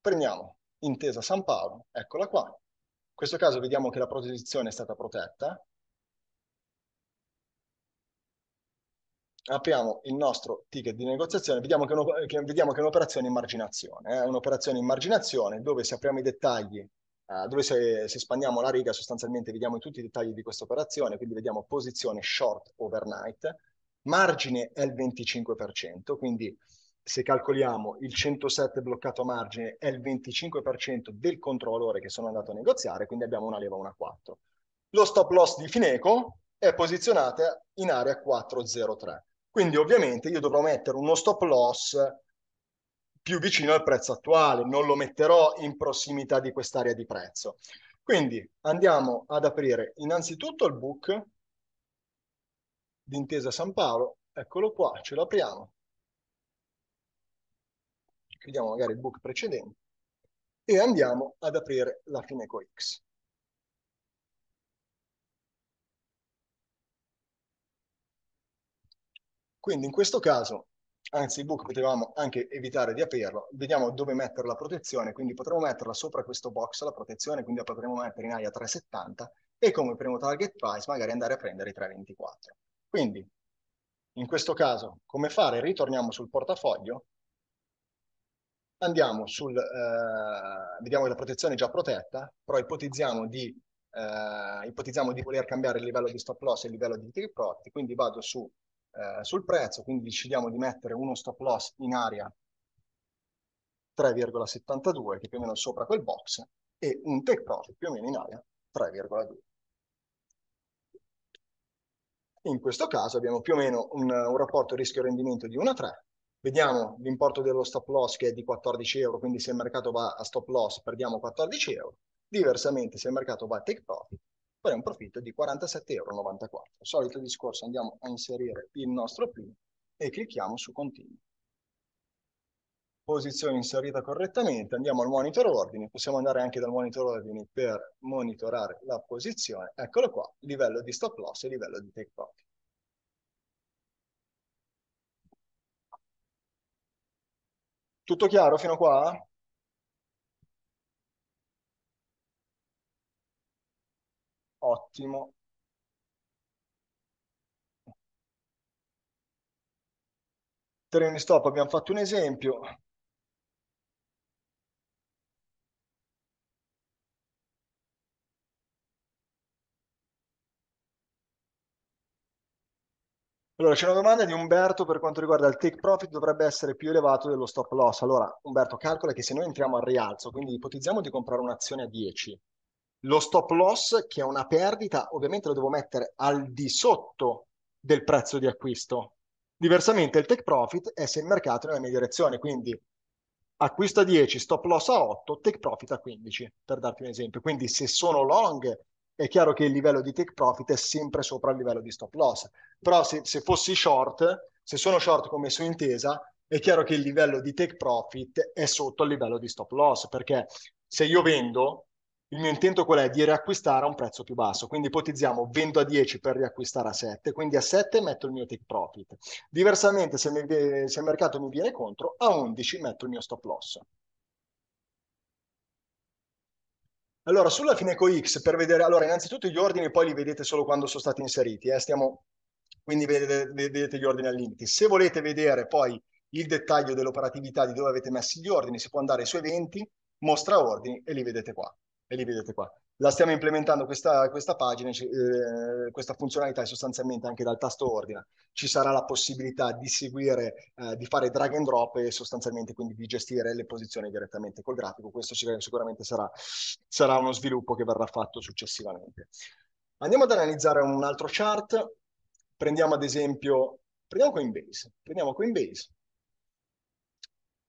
Speaker 1: Prendiamo intesa San Paolo, eccola qua. In questo caso vediamo che la proposizione è stata protetta. Apriamo il nostro ticket di negoziazione, vediamo che, è un'operazione in marginazione. È eh? un'operazione in marginazione dove se apriamo i dettagli, eh, dove se, se espandiamo la riga sostanzialmente vediamo tutti i dettagli di questa operazione, quindi vediamo posizione short overnight, margine è il 25%, quindi se calcoliamo il 107 bloccato a margine è il 25% del controllore che sono andato a negoziare, quindi abbiamo una leva 1,4. Lo stop loss di Fineco è posizionato in area 403. Quindi ovviamente io dovrò mettere uno stop loss più vicino al prezzo attuale, non lo metterò in prossimità di quest'area di prezzo. Quindi andiamo ad aprire innanzitutto il book d'intesa San Paolo, eccolo qua, ce lo apriamo, chiudiamo magari il book precedente e andiamo ad aprire la Fineco X. Quindi in questo caso, anzi il book potevamo anche evitare di aprirlo, vediamo dove mettere la protezione, quindi potremmo metterla sopra questo box la protezione, quindi la potremmo mettere in aria 370 e come primo target price magari andare a prendere i 324. Quindi in questo caso come fare? Ritorniamo sul portafoglio andiamo sul, eh, vediamo che la protezione è già protetta, però ipotizziamo di, eh, ipotizziamo di, voler cambiare il livello di stop loss e il livello di take profit, quindi vado su, eh, sul prezzo, quindi decidiamo di mettere uno stop loss in area 3,72, che più o meno sopra quel box, e un take profit più o meno in area 3,2. In questo caso abbiamo più o meno un, un rapporto rischio-rendimento di 1 a 3, Vediamo l'importo dello stop loss che è di 14 euro, quindi se il mercato va a stop loss perdiamo 14 euro. Diversamente se il mercato va a take profit poi un profitto di 47,94 euro. Solito discorso, andiamo a inserire il nostro PIN e clicchiamo su continua. Posizione inserita correttamente, andiamo al monitor ordini, possiamo andare anche dal monitor ordini per monitorare la posizione. Eccolo qua, livello di stop loss e livello di take profit. Tutto chiaro fino a qua? Ottimo. Terreno stop abbiamo fatto un esempio, Allora, c'è una domanda di Umberto per quanto riguarda il take profit dovrebbe essere più elevato dello stop loss. Allora, Umberto, calcola che se noi entriamo al rialzo, quindi ipotizziamo di comprare un'azione a 10, lo stop loss, che è una perdita, ovviamente lo devo mettere al di sotto del prezzo di acquisto. Diversamente il take profit è se il mercato è nella mia direzione, quindi acquisto a 10, stop loss a 8, take profit a 15, per darti un esempio. Quindi se sono long è chiaro che il livello di take profit è sempre sopra il livello di stop loss. Però se, se fossi short, se sono short come su intesa, è chiaro che il livello di take profit è sotto il livello di stop loss, perché se io vendo, il mio intento qual è? Di riacquistare a un prezzo più basso. Quindi ipotizziamo vendo a 10 per riacquistare a 7, quindi a 7 metto il mio take profit. Diversamente, se, mi, se il mercato mi viene contro, a 11 metto il mio stop loss. Allora, sulla Fineco X, per vedere, allora, innanzitutto gli ordini poi li vedete solo quando sono stati inseriti, eh? Stiamo... quindi vedete, vedete gli ordini al limite. Se volete vedere poi il dettaglio dell'operatività di dove avete messo gli ordini, si può andare su eventi, mostra ordini e li vedete qua. E li vedete qua la stiamo implementando questa, questa pagina, eh, questa funzionalità è sostanzialmente anche dal tasto ordina. Ci sarà la possibilità di seguire, eh, di fare drag and drop e sostanzialmente quindi di gestire le posizioni direttamente col grafico. Questo sicuramente sarà, sarà uno sviluppo che verrà fatto successivamente. Andiamo ad analizzare un altro chart. Prendiamo ad esempio, prendiamo Coinbase. Prendiamo Coinbase.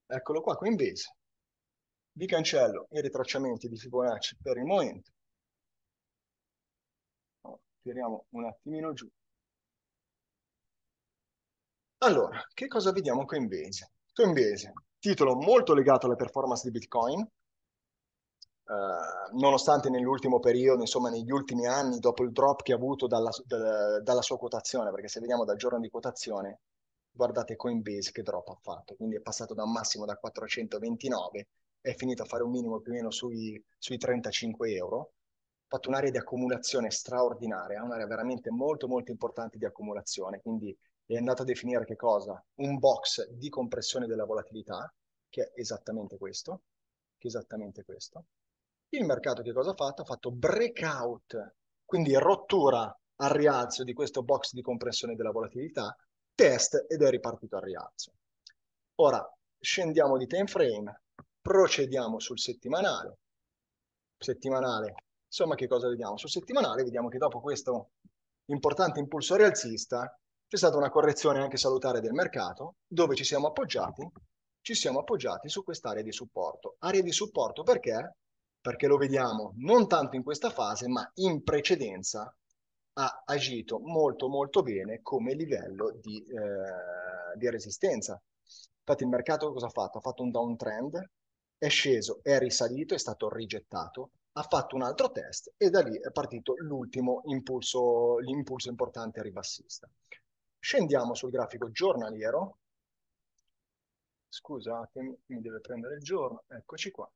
Speaker 1: Eccolo qua, Coinbase. Vi cancello i ritracciamenti di Fibonacci per il momento tiriamo un attimino giù. Allora, che cosa vediamo Coinbase? Coinbase, titolo molto legato alle performance di Bitcoin, eh, nonostante nell'ultimo periodo, insomma negli ultimi anni, dopo il drop che ha avuto dalla, da, dalla sua quotazione, perché se vediamo dal giorno di quotazione, guardate Coinbase che drop ha fatto, quindi è passato da un massimo da 429 è finito a fare un minimo più o meno sui, sui 35 euro, fatto un'area di accumulazione straordinaria, un'area veramente molto molto importante di accumulazione, quindi è andato a definire che cosa? Un box di compressione della volatilità, che è esattamente questo, che è esattamente questo. Il mercato che cosa ha fatto? Ha fatto breakout, quindi rottura al rialzo di questo box di compressione della volatilità, test ed è ripartito al rialzo. Ora scendiamo di time frame, procediamo sul settimanale, settimanale Insomma, che cosa vediamo? Su settimanale vediamo che dopo questo importante impulso alzista c'è stata una correzione anche salutare del mercato, dove ci siamo appoggiati? Ci siamo appoggiati su quest'area di supporto. Area di supporto perché? Perché lo vediamo non tanto in questa fase, ma in precedenza ha agito molto molto bene come livello di, eh, di resistenza. Infatti il mercato cosa ha fatto? Ha fatto un downtrend, è sceso, è risalito, è stato rigettato, ha fatto un altro test e da lì è partito l'ultimo impulso, l'impulso importante ribassista. Scendiamo sul grafico giornaliero. Scusatemi, mi deve prendere il giorno, eccoci qua.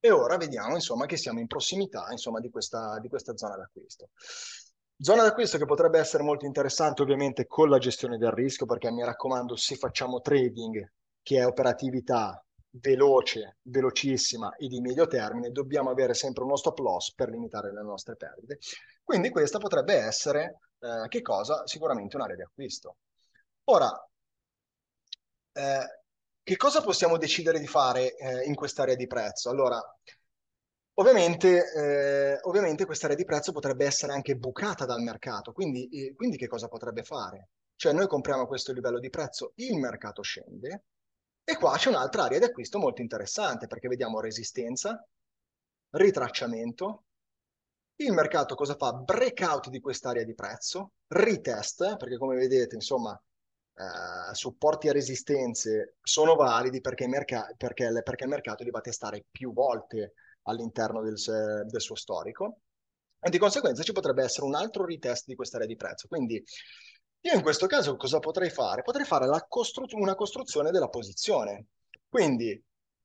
Speaker 1: E ora vediamo insomma, che siamo in prossimità insomma, di, questa, di questa zona d'acquisto. Zona d'acquisto che potrebbe essere molto interessante ovviamente con la gestione del rischio, perché mi raccomando, se facciamo trading, che è operatività veloce, velocissima e di medio termine, dobbiamo avere sempre uno stop loss per limitare le nostre perdite. Quindi questa potrebbe essere, eh, che cosa? Sicuramente un'area di acquisto. Ora, eh, che cosa possiamo decidere di fare eh, in quest'area di prezzo? Allora, Ovviamente, eh, ovviamente quest'area di prezzo potrebbe essere anche bucata dal mercato, quindi, eh, quindi, che cosa potrebbe fare? Cioè noi compriamo questo livello di prezzo, il mercato scende, e qua c'è un'altra area di acquisto molto interessante perché vediamo resistenza, ritracciamento, il mercato cosa fa? Breakout di quest'area di prezzo, retest, perché come vedete, insomma, eh, supporti e resistenze sono validi perché, merca- perché, perché, il mercato li va a testare più volte all'interno del, del suo storico e di conseguenza ci potrebbe essere un altro retest di quest'area di prezzo. Quindi io in questo caso cosa potrei fare? Potrei fare costru- una costruzione della posizione. Quindi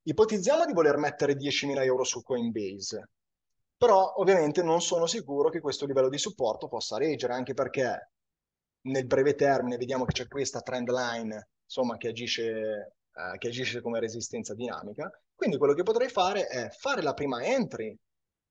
Speaker 1: ipotizziamo di voler mettere 10.000 euro su Coinbase, però ovviamente non sono sicuro che questo livello di supporto possa reggere, anche perché nel breve termine vediamo che c'è questa trend line insomma, che, agisce, eh, che agisce come resistenza dinamica. Quindi quello che potrei fare è fare la prima entry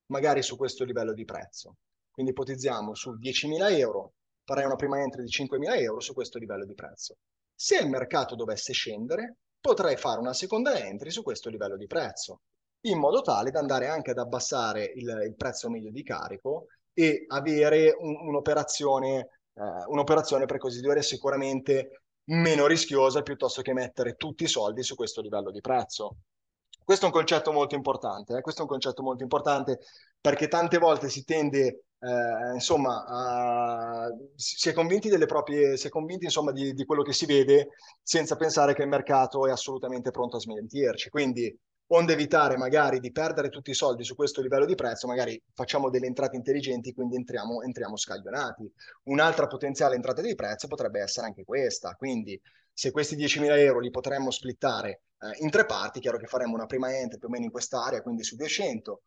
Speaker 1: magari su questo livello di prezzo. Quindi ipotizziamo su 10.000 euro farei una prima entry di 5.000 euro su questo livello di prezzo. Se il mercato dovesse scendere, potrei fare una seconda entry su questo livello di prezzo, in modo tale da andare anche ad abbassare il, il prezzo medio di carico e avere un, un'operazione, eh, un'operazione, per così dire, sicuramente meno rischiosa piuttosto che mettere tutti i soldi su questo livello di prezzo. Questo è un concetto molto importante, eh? questo è un concetto molto importante perché tante volte si tende eh, insomma, eh, si è convinti delle proprie, si è convinti insomma di, di, quello che si vede senza pensare che il mercato è assolutamente pronto a smentirci. Quindi, onde evitare magari di perdere tutti i soldi su questo livello di prezzo, magari facciamo delle entrate intelligenti, quindi entriamo, entriamo scaglionati. Un'altra potenziale entrata di prezzo potrebbe essere anche questa. Quindi, se questi 10.000 euro li potremmo splittare eh, in tre parti, chiaro che faremo una prima entry più o meno in quest'area, quindi su 200,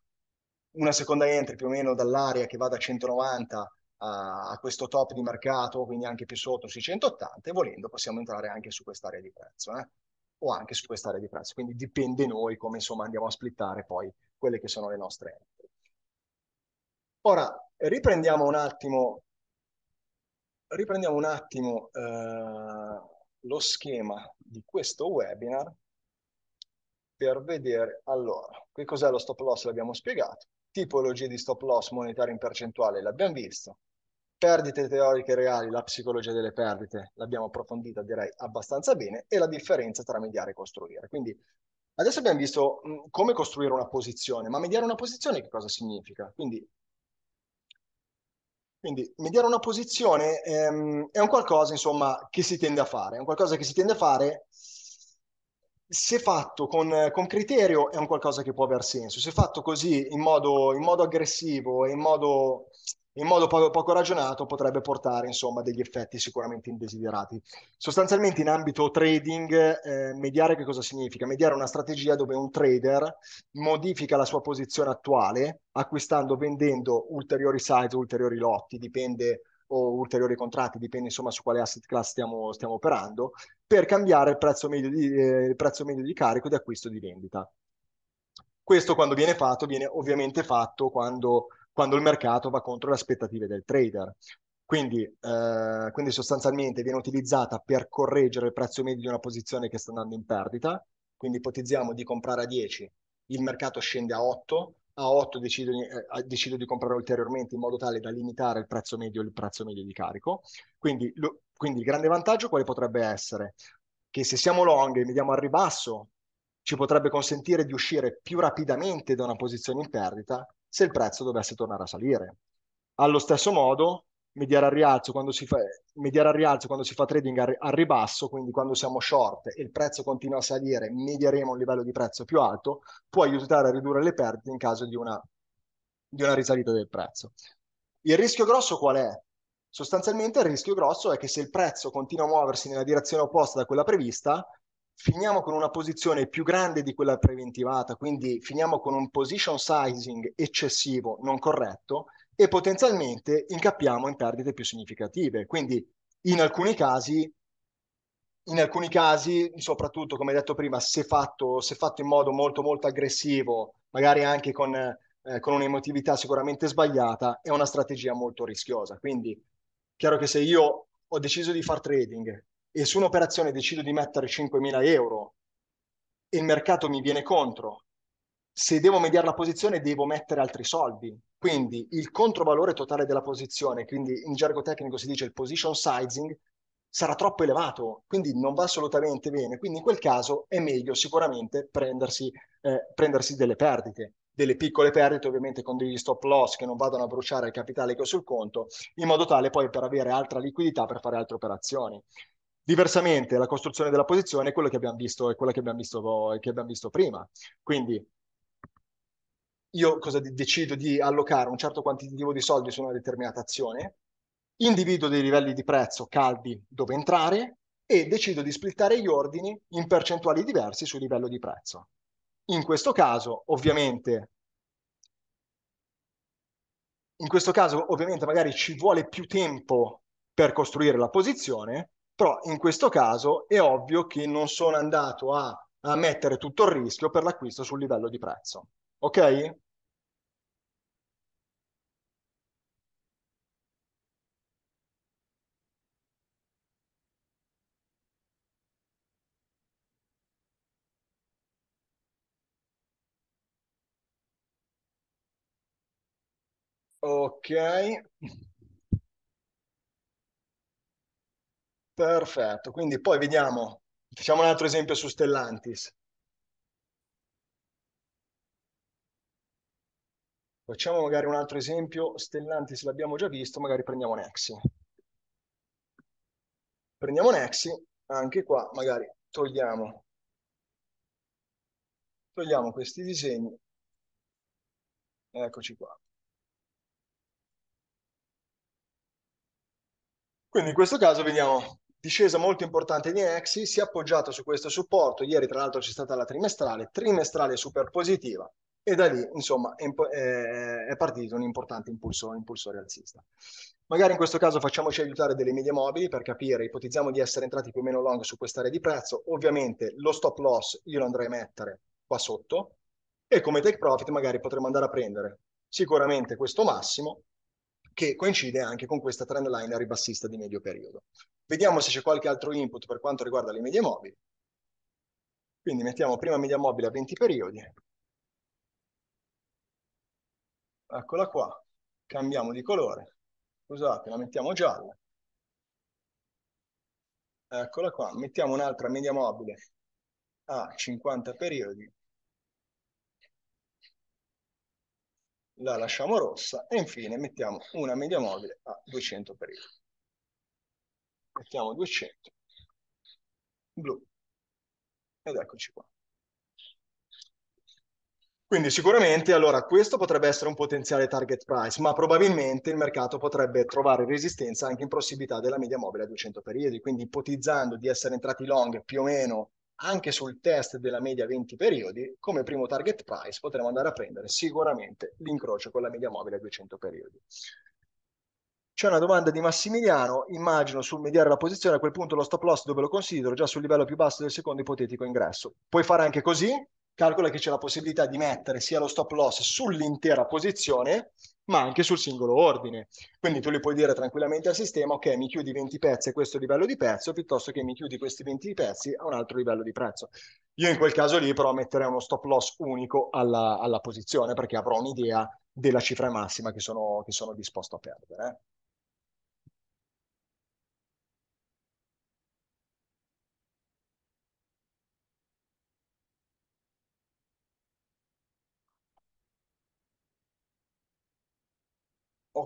Speaker 1: una seconda entry più o meno dall'area che va da 190 a, a questo top di mercato, quindi anche più sotto sui 180, e volendo possiamo entrare anche su quest'area di prezzo, eh? o anche su quest'area di prezzo, quindi dipende noi come insomma andiamo a splittare poi quelle che sono le nostre entry. Ora, riprendiamo un attimo, riprendiamo un attimo eh, lo schema di questo webinar per vedere, allora, qui cos'è lo stop loss, l'abbiamo spiegato, tipologie di stop loss monetario in percentuale, l'abbiamo visto, perdite teoriche reali, la psicologia delle perdite, l'abbiamo approfondita direi abbastanza bene, e la differenza tra mediare e costruire. Quindi adesso abbiamo visto mh, come costruire una posizione, ma mediare una posizione che cosa significa? Quindi, quindi mediare una posizione ehm, è un qualcosa insomma, che si tende a fare, è un qualcosa che si tende a fare se fatto con, con, criterio è un qualcosa che può aver senso, se fatto così in modo, in modo aggressivo e in modo, in modo poco, poco, ragionato potrebbe portare insomma degli effetti sicuramente indesiderati. Sostanzialmente in ambito trading eh, mediare che cosa significa? Mediare una strategia dove un trader modifica la sua posizione attuale acquistando, vendendo ulteriori size, ulteriori lotti, dipende o ulteriori contratti, dipende insomma su quale asset class stiamo, stiamo operando, per cambiare il prezzo, medio di, eh, il prezzo medio di carico di acquisto di vendita. Questo quando viene fatto, viene ovviamente fatto quando, quando il mercato va contro le aspettative del trader. Quindi, eh, quindi sostanzialmente viene utilizzata per correggere il prezzo medio di una posizione che sta andando in perdita, quindi ipotizziamo di comprare a 10, il mercato scende a 8, a 8 decido, eh, decido, di comprare ulteriormente in modo tale da limitare il prezzo medio, il prezzo medio di carico. Quindi, lo, quindi il grande vantaggio quale potrebbe essere? Che se siamo long e vediamo al ribasso, ci potrebbe consentire di uscire più rapidamente da una posizione in perdita se il prezzo dovesse tornare a salire. Allo stesso modo, mediare al rialzo quando si fa, mediare al rialzo quando si fa trading al, ribasso, quindi quando siamo short e il prezzo continua a salire, medieremo un livello di prezzo più alto, può aiutare a ridurre le perdite in caso di una, di una risalita del prezzo. Il rischio grosso qual è? Sostanzialmente il rischio grosso è che se il prezzo continua a muoversi nella direzione opposta da quella prevista, finiamo con una posizione più grande di quella preventivata, quindi finiamo con un position sizing eccessivo, non corretto, e potenzialmente incappiamo in perdite più significative. Quindi in alcuni casi, in alcuni casi soprattutto come detto prima, se fatto, se fatto in modo molto molto aggressivo, magari anche con, eh, con un'emotività sicuramente sbagliata, è una strategia molto rischiosa. Quindi chiaro che se io ho deciso di fare trading e su un'operazione decido di mettere 5.000 euro e il mercato mi viene contro se devo mediare la posizione devo mettere altri soldi. Quindi il controvalore totale della posizione, quindi in gergo tecnico si dice il position sizing, sarà troppo elevato, quindi non va assolutamente bene. Quindi in quel caso è meglio sicuramente prendersi, eh, prendersi delle perdite, delle piccole perdite ovviamente con degli stop loss che non vadano a bruciare il capitale che ho sul conto, in modo tale poi per avere altra liquidità per fare altre operazioni. Diversamente la costruzione della posizione è quello che abbiamo visto, è quella che abbiamo visto, che abbiamo visto prima. Quindi io cosa decido di allocare un certo quantitativo di soldi su una determinata azione, individuo dei livelli di prezzo caldi dove entrare e decido di splittare gli ordini in percentuali diversi sul livello di prezzo. In questo caso, ovviamente, in questo caso, ovviamente, magari ci vuole più tempo per costruire la posizione, però in questo caso è ovvio che non sono andato a, a mettere tutto il rischio per l'acquisto sul livello di prezzo. Ok? Ok. Perfetto, quindi poi vediamo, facciamo un altro esempio su Stellantis. Facciamo magari un altro esempio, Stellantis l'abbiamo già visto, magari prendiamo Nexi. Prendiamo Nexi, anche qua magari togliamo, togliamo questi disegni, eccoci qua. Quindi in questo caso vediamo discesa molto importante di Nexi, si è appoggiato su questo supporto, ieri tra l'altro c'è stata la trimestrale, trimestrale super positiva, e da lì insomma è, eh, è partito un importante impulso, impulso rialzista. Magari in questo caso facciamoci aiutare delle medie mobili per capire, ipotizziamo di essere entrati più o meno long su quest'area di prezzo, ovviamente lo stop loss io lo andrei a mettere qua sotto e come take profit magari potremmo andare a prendere sicuramente questo massimo che coincide anche con questa trend line ribassista di medio periodo. Vediamo se c'è qualche altro input per quanto riguarda le medie mobili. Quindi mettiamo prima media mobile a 20 periodi, eccola qua, cambiamo di colore, scusate, la mettiamo gialla, eccola qua, mettiamo un'altra media mobile a 50 periodi, la lasciamo rossa e infine mettiamo una media mobile a 200 periodi. Mettiamo 200, blu, ed eccoci qua. Quindi sicuramente allora questo potrebbe essere un potenziale target price, ma probabilmente il mercato potrebbe trovare resistenza anche in prossimità della media mobile a 200 periodi, quindi ipotizzando di essere entrati long più o meno anche sul test della media 20 periodi, come primo target price potremmo andare a prendere sicuramente l'incrocio con la media mobile a 200 periodi. C'è una domanda di Massimiliano, immagino sul mediare la posizione, a quel punto lo stop loss dove lo considero, già sul livello più basso del secondo ipotetico ingresso. Puoi fare anche così, calcola che c'è la possibilità di mettere sia lo stop loss sull'intera posizione, ma anche sul singolo ordine. Quindi tu gli puoi dire tranquillamente al sistema, ok, mi chiudi 20 pezzi a questo livello di prezzo, piuttosto che mi chiudi questi 20 pezzi a un altro livello di prezzo. Io in quel caso lì però metterei uno stop loss unico alla, alla posizione, perché avrò un'idea della cifra massima che sono, che sono disposto a perdere. Eh.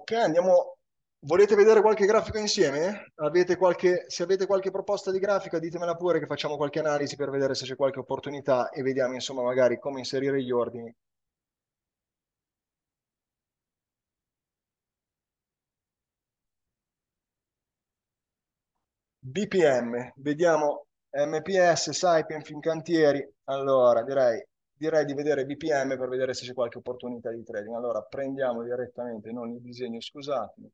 Speaker 1: Ok, andiamo. Volete vedere qualche grafico insieme? Avete qualche... Se avete qualche proposta di grafica, ditemela pure che facciamo qualche analisi per vedere se c'è qualche opportunità e vediamo insomma magari come inserire gli ordini. BPM, vediamo MPS, Saipem, Fincantieri. Allora, direi direi di vedere BPM per vedere se c'è qualche opportunità di trading. Allora prendiamo direttamente, non il disegno, scusatemi,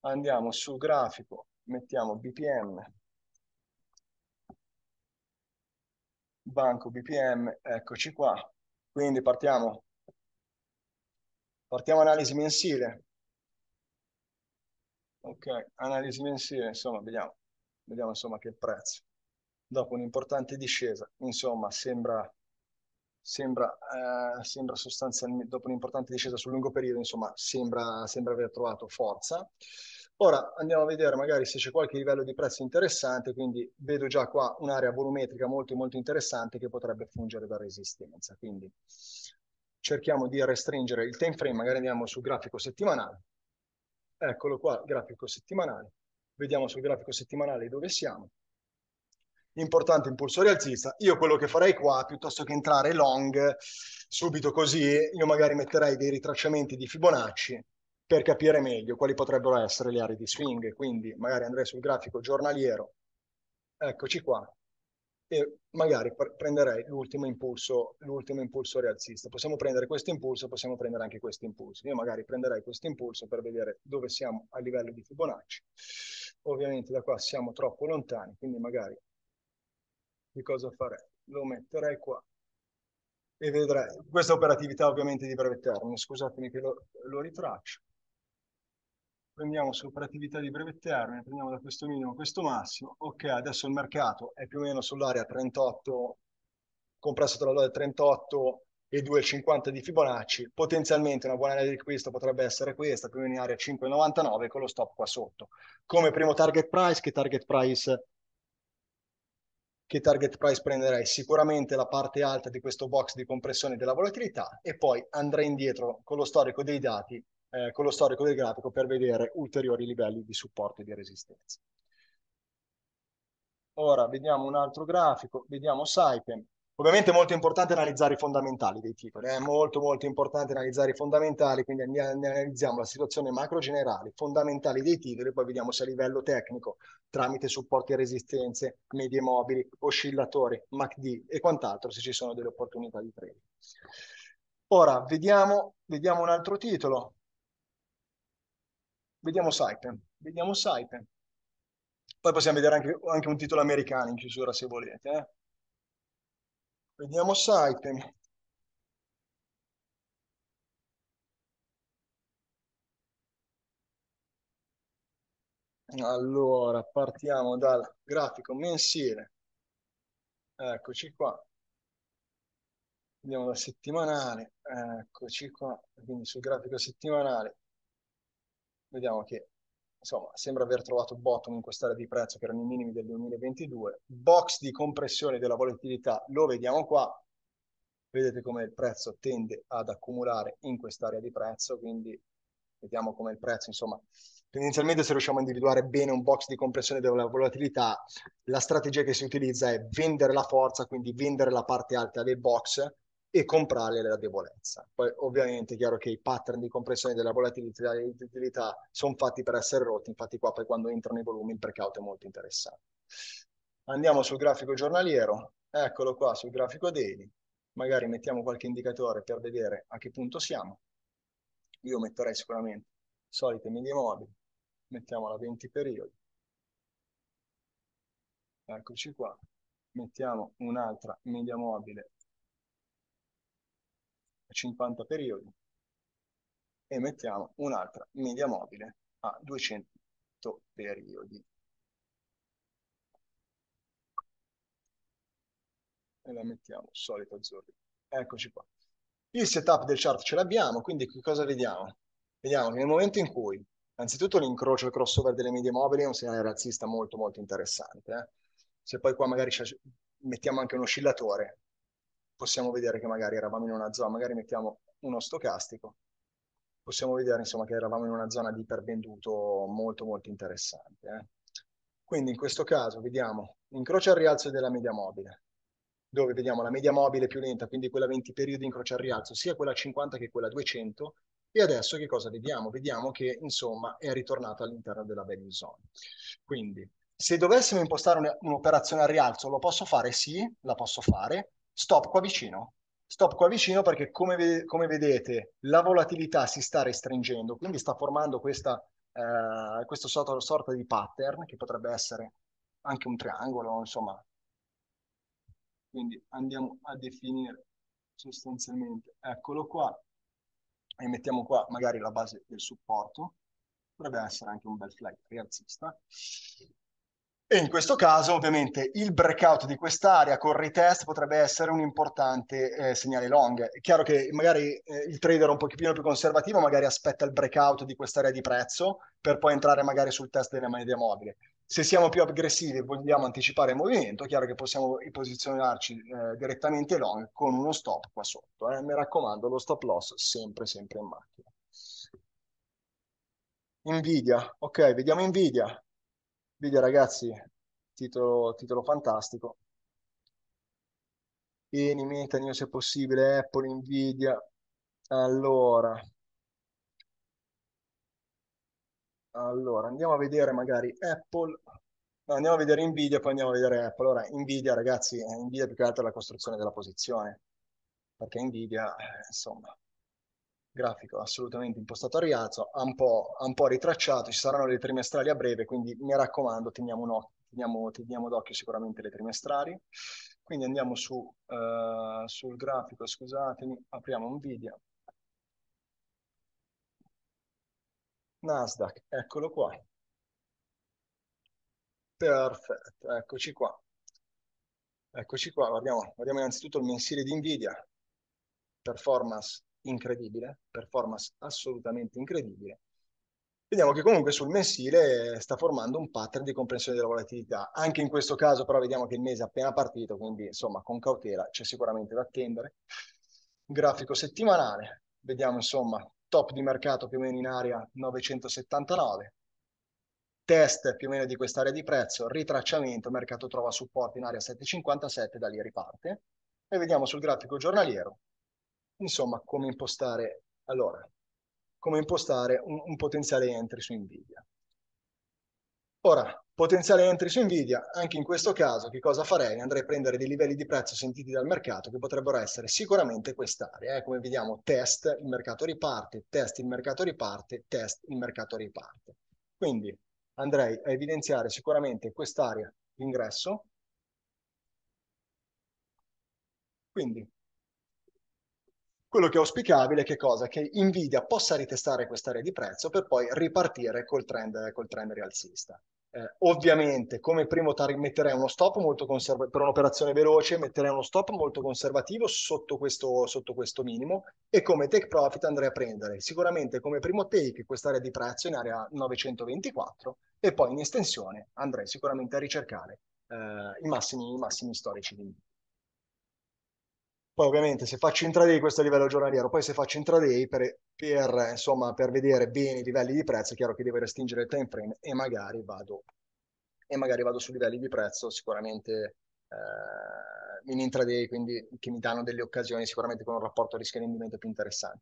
Speaker 1: andiamo su grafico, mettiamo BPM, banco BPM, eccoci qua. Quindi partiamo, partiamo analisi mensile. Ok, analisi mensile, insomma, vediamo, vediamo insomma che prezzo. Dopo un'importante discesa, insomma, sembra sembra, eh, sembra sostanzialmente, dopo un'importante discesa sul lungo periodo, insomma, sembra, sembra aver trovato forza. Ora andiamo a vedere magari se c'è qualche livello di prezzo interessante, quindi vedo già qua un'area volumetrica molto molto interessante che potrebbe fungere da resistenza. Quindi cerchiamo di restringere il time frame, magari andiamo sul grafico settimanale. Eccolo qua, grafico settimanale. Vediamo sul grafico settimanale dove siamo importante impulso rialzista. Io quello che farei qua, piuttosto che entrare long subito così, io magari metterei dei ritracciamenti di Fibonacci per capire meglio quali potrebbero essere le aree di swing. Quindi magari andrei sul grafico giornaliero, eccoci qua, e magari prenderei l'ultimo impulso, l'ultimo impulso rialzista. Possiamo prendere questo impulso, possiamo prendere anche questo impulso. Io magari prenderei questo impulso per vedere dove siamo a livello di Fibonacci. Ovviamente da qua siamo troppo lontani, quindi magari che cosa farei? Lo metterei qua e vedrei. Questa operatività ovviamente di breve termine, scusatemi che lo, lo ritraccio. Prendiamo su operatività di breve termine, prendiamo da questo minimo questo massimo. Ok, adesso il mercato è più o meno sull'area 38, compresso tra l'area 38 e 2,50 di Fibonacci, potenzialmente una buona area di acquisto potrebbe essere questa, più o meno in area 5,99 con lo stop qua sotto. Come primo target price, che target price che target price prenderei? Sicuramente la parte alta di questo box di compressione della volatilità e poi andrei indietro con lo storico dei dati, eh, con lo storico del grafico per vedere ulteriori livelli di supporto e di resistenza. Ora vediamo un altro grafico, vediamo Saipem. Ovviamente è molto importante analizzare i fondamentali dei titoli, è molto molto importante analizzare i fondamentali, quindi analizziamo la situazione macro generale, fondamentali dei titoli, poi vediamo se a livello tecnico, tramite supporti e resistenze, medie mobili, oscillatori, MACD e quant'altro, se ci sono delle opportunità di trading. Ora, vediamo, vediamo un altro titolo. Vediamo Saipen. Vediamo Saipen. Poi possiamo vedere anche, anche un titolo americano in chiusura se volete. Eh? Vediamo Saiten. Allora, partiamo dal grafico mensile. Eccoci qua. Andiamo dal settimanale. Eccoci qua. Quindi sul grafico settimanale. Vediamo che insomma, sembra aver trovato bottom in quest'area di prezzo che erano i minimi del 2022. Box di compressione della volatilità lo vediamo qua. Vedete come il prezzo tende ad accumulare in quest'area di prezzo, quindi vediamo come il prezzo, insomma, tendenzialmente se riusciamo a individuare bene un box di compressione della volatilità, la strategia che si utilizza è vendere la forza, quindi vendere la parte alta del box e comprare la debolezza. Poi ovviamente è chiaro che i pattern di compressione della volatilità, e utilità sono fatti per essere rotti, infatti qua poi quando entrano i volumi il breakout è molto interessante. Andiamo sul grafico giornaliero, eccolo qua sul grafico daily, magari mettiamo qualche indicatore per vedere a che punto siamo. Io metterei sicuramente solite medie mobili, mettiamo la 20 periodi, eccoci qua, mettiamo un'altra media mobile 50 periodi e mettiamo un'altra media mobile a 200 periodi. E la mettiamo solito azzurro. Eccoci qua. Il setup del chart ce l'abbiamo, quindi che cosa vediamo? Vediamo che nel momento in cui, anzitutto l'incrocio il crossover delle medie mobili è un segnale razzista molto molto interessante. Eh? Se poi qua magari mettiamo anche un oscillatore, possiamo vedere che magari eravamo in una zona, magari mettiamo uno stocastico, possiamo vedere insomma che eravamo in una zona di ipervenduto molto molto interessante. Eh? Quindi in questo caso vediamo l'incrocio al rialzo della media mobile, dove vediamo la media mobile più lenta, quindi quella 20 periodi incrocio al rialzo, sia quella 50 che quella 200, e adesso che cosa vediamo? Vediamo che insomma è ritornata all'interno della value zone. Quindi se dovessimo impostare un'operazione al rialzo, lo posso fare? Sì, la posso fare, stop qua vicino. Stop qua vicino perché come, come vedete la volatilità si sta restringendo, quindi sta formando questa, eh, questo sort- sorta di pattern che potrebbe essere anche un triangolo, insomma. Quindi andiamo a definire sostanzialmente, eccolo qua, e mettiamo qua magari la base del supporto, potrebbe essere anche un bel flag rialzista. E in questo caso ovviamente il breakout di quest'area con retest potrebbe essere un importante eh, segnale long. È chiaro che magari eh, il trader un pochino più conservativo magari aspetta il breakout di quest'area di prezzo per poi entrare magari sul test della media mobile. Se siamo più aggressivi e vogliamo anticipare il movimento, è chiaro che possiamo posizionarci eh, direttamente long con uno stop qua sotto. Eh. Mi raccomando, lo stop loss sempre, sempre in macchina. Nvidia, ok, vediamo Nvidia. Video ragazzi, titolo, titolo fantastico. Vieni, Metanio se possibile, Apple, Nvidia. Allora. Allora, andiamo a vedere magari Apple. No, andiamo a vedere Nvidia, poi andiamo a vedere Apple. Allora, Nvidia, ragazzi, Nvidia più che altro è la costruzione della posizione. Perché Nvidia, insomma, grafico assolutamente impostato a rialzo, ha un, un po', ritracciato, ci saranno le trimestrali a breve, quindi mi raccomando teniamo, no, teniamo, teniamo d'occhio sicuramente le trimestrali. Quindi andiamo su, uh, sul grafico, scusatemi, apriamo un video. Nasdaq, eccolo qua. Perfetto, eccoci qua. Eccoci qua, guardiamo, guardiamo innanzitutto il mensile di Nvidia, performance incredibile, performance assolutamente incredibile, vediamo che comunque sul mensile sta formando un pattern di comprensione della volatilità. Anche in questo caso però vediamo che il mese è appena partito, quindi insomma con cautela c'è sicuramente da attendere. Grafico settimanale, vediamo insomma top di mercato più o meno in area 979, test più o meno di quest'area di prezzo, ritracciamento, mercato trova supporto in area 757, da lì riparte. E vediamo sul grafico giornaliero insomma, come impostare, allora, come impostare un, un potenziale entry su NVIDIA. Ora, potenziale entry su Nvidia, anche in questo caso che cosa farei? Andrei a prendere dei livelli di prezzo sentiti dal mercato che potrebbero essere sicuramente quest'area, eh? come vediamo test, il mercato riparte, test, il mercato riparte, test, il mercato riparte. Quindi andrei a evidenziare sicuramente quest'area d'ingresso, quindi quello che è auspicabile è che, cosa? che Nvidia possa ritestare quest'area di prezzo per poi ripartire col trend, col trend rialzista. Eh, ovviamente, come primo target, metterei uno stop molto conservativo per un'operazione veloce, metterei uno stop molto conservativo sotto questo, sotto questo, minimo. E come take profit andrei a prendere sicuramente come primo take quest'area di prezzo in area 924 e poi in estensione andrei sicuramente a ricercare eh, i, massimi, i massimi storici di Nvidia. Poi ovviamente se faccio intraday questo è a livello giornaliero, poi se faccio intraday per, per, insomma, per vedere bene i livelli di prezzo è chiaro che devo restringere il time frame e magari vado, e magari vado su livelli di prezzo sicuramente eh, in intraday, quindi che mi danno delle occasioni sicuramente con un rapporto rischio-rendimento più interessante.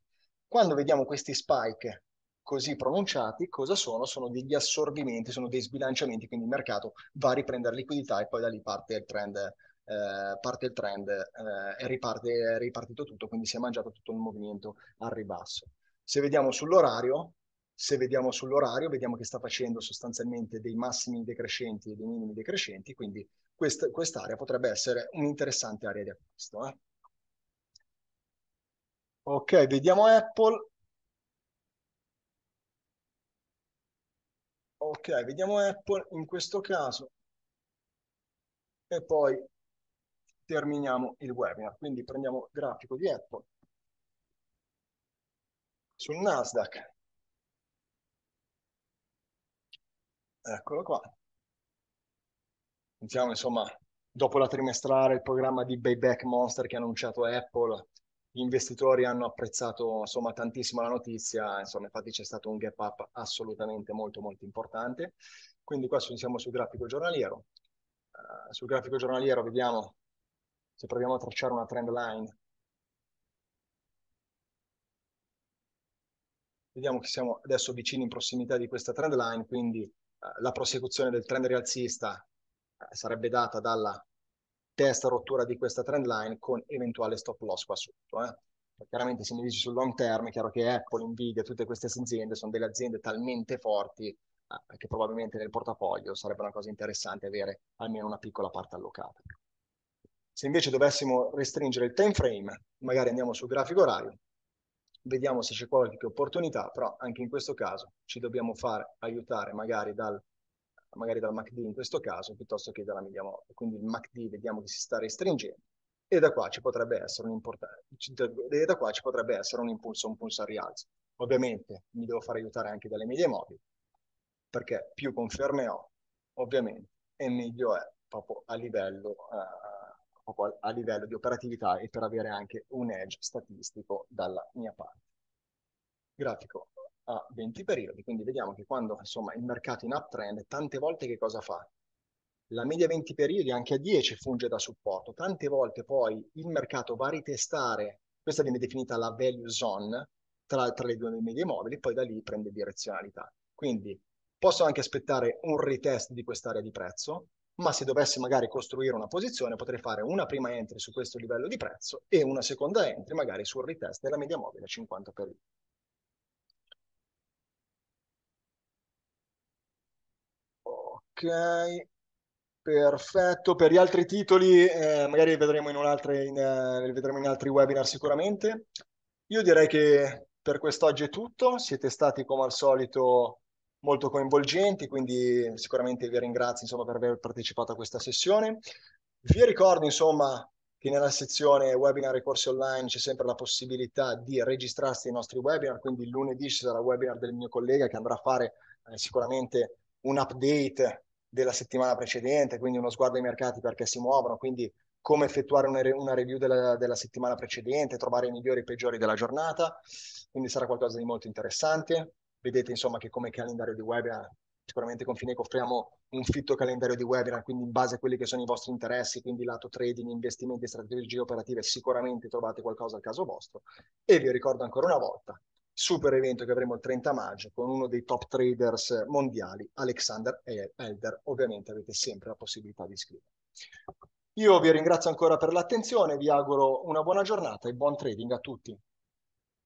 Speaker 1: Quando vediamo questi spike così pronunciati, cosa sono? Sono degli assorbimenti, sono dei sbilanciamenti, quindi il mercato va a riprendere liquidità e poi da lì parte il trend eh, parte il trend, eh, è, riparte, è ripartito tutto, quindi si è mangiato tutto il movimento al ribasso. Se vediamo sull'orario, se vediamo sull'orario, vediamo che sta facendo sostanzialmente dei massimi decrescenti e dei minimi decrescenti, quindi quest- quest'area potrebbe essere un'interessante area di acquisto. Eh? Ok, vediamo Apple. Ok, vediamo Apple in questo caso. E poi terminiamo il webinar. Quindi prendiamo il grafico di Apple sul Nasdaq. Eccolo qua. Iniziamo insomma, dopo la trimestrale, il programma di Bayback Monster che ha annunciato Apple, gli investitori hanno apprezzato insomma tantissimo la notizia, insomma infatti c'è stato un gap up assolutamente molto molto importante. Quindi qua siamo sul grafico giornaliero. Uh, sul grafico giornaliero vediamo se proviamo a tracciare una trend line, vediamo che siamo adesso vicini in prossimità di questa trend line, quindi eh, la prosecuzione del trend rialzista eh, sarebbe data dalla testa rottura di questa trend line con eventuale stop loss qua sotto. Eh. Chiaramente se mi dici sul long term, è chiaro che Apple, Nvidia, tutte queste aziende sono delle aziende talmente forti eh, che probabilmente nel portafoglio sarebbe una cosa interessante avere almeno una piccola parte allocata. Se invece dovessimo restringere il time frame, magari andiamo sul grafico orario, vediamo se c'è qualche opportunità, però anche in questo caso ci dobbiamo far aiutare magari dal, magari dal MACD in questo caso, piuttosto che dalla media mobile. Quindi il MACD vediamo che si sta restringendo e da qua ci potrebbe essere un, da qua ci potrebbe essere un impulso, un pulso al rialzo. Ovviamente mi devo far aiutare anche dalle medie mobili, perché più conferme ho, ovviamente, e meglio è proprio a livello... Uh, proprio a, a livello di operatività e per avere anche un edge statistico dalla mia parte. Grafico a 20 periodi, quindi vediamo che quando insomma, il mercato in uptrend tante volte che cosa fa? La media 20 periodi anche a 10 funge da supporto, tante volte poi il mercato va a ritestare, questa viene definita la value zone, tra, tra le due medie mobili, poi da lì prende direzionalità. Quindi posso anche aspettare un retest di quest'area di prezzo, ma se dovessi magari costruire una posizione potrei fare una prima entry su questo livello di prezzo e una seconda entry magari sul retest della media mobile 50 per periodi. Ok, perfetto. Per gli altri titoli eh, magari li vedremo, eh, vedremo in altri webinar sicuramente. Io direi che per quest'oggi è tutto, siete stati come al solito molto coinvolgenti, quindi sicuramente vi ringrazio insomma, per aver partecipato a questa sessione. Vi ricordo insomma, che nella sezione webinar e corsi online c'è sempre la possibilità di registrarsi ai nostri webinar, quindi lunedì ci sarà il webinar del mio collega che andrà a fare eh, sicuramente un update della settimana precedente, quindi uno sguardo ai mercati perché si muovono, quindi come effettuare una, re- una review della, della, settimana precedente, trovare i migliori e i peggiori della giornata, quindi sarà qualcosa di molto interessante vedete insomma che come calendario di webinar sicuramente con Fineco offriamo un fitto calendario di webinar, quindi in base a quelli che sono i vostri interessi, quindi lato trading, investimenti, strategie operative, sicuramente trovate qualcosa al caso vostro. E vi ricordo ancora una volta, super evento che avremo il 30 maggio con uno dei top traders mondiali, Alexander Elder, ovviamente avete sempre la possibilità di iscrivervi. Io vi ringrazio ancora per l'attenzione, vi auguro una buona giornata e buon trading a tutti.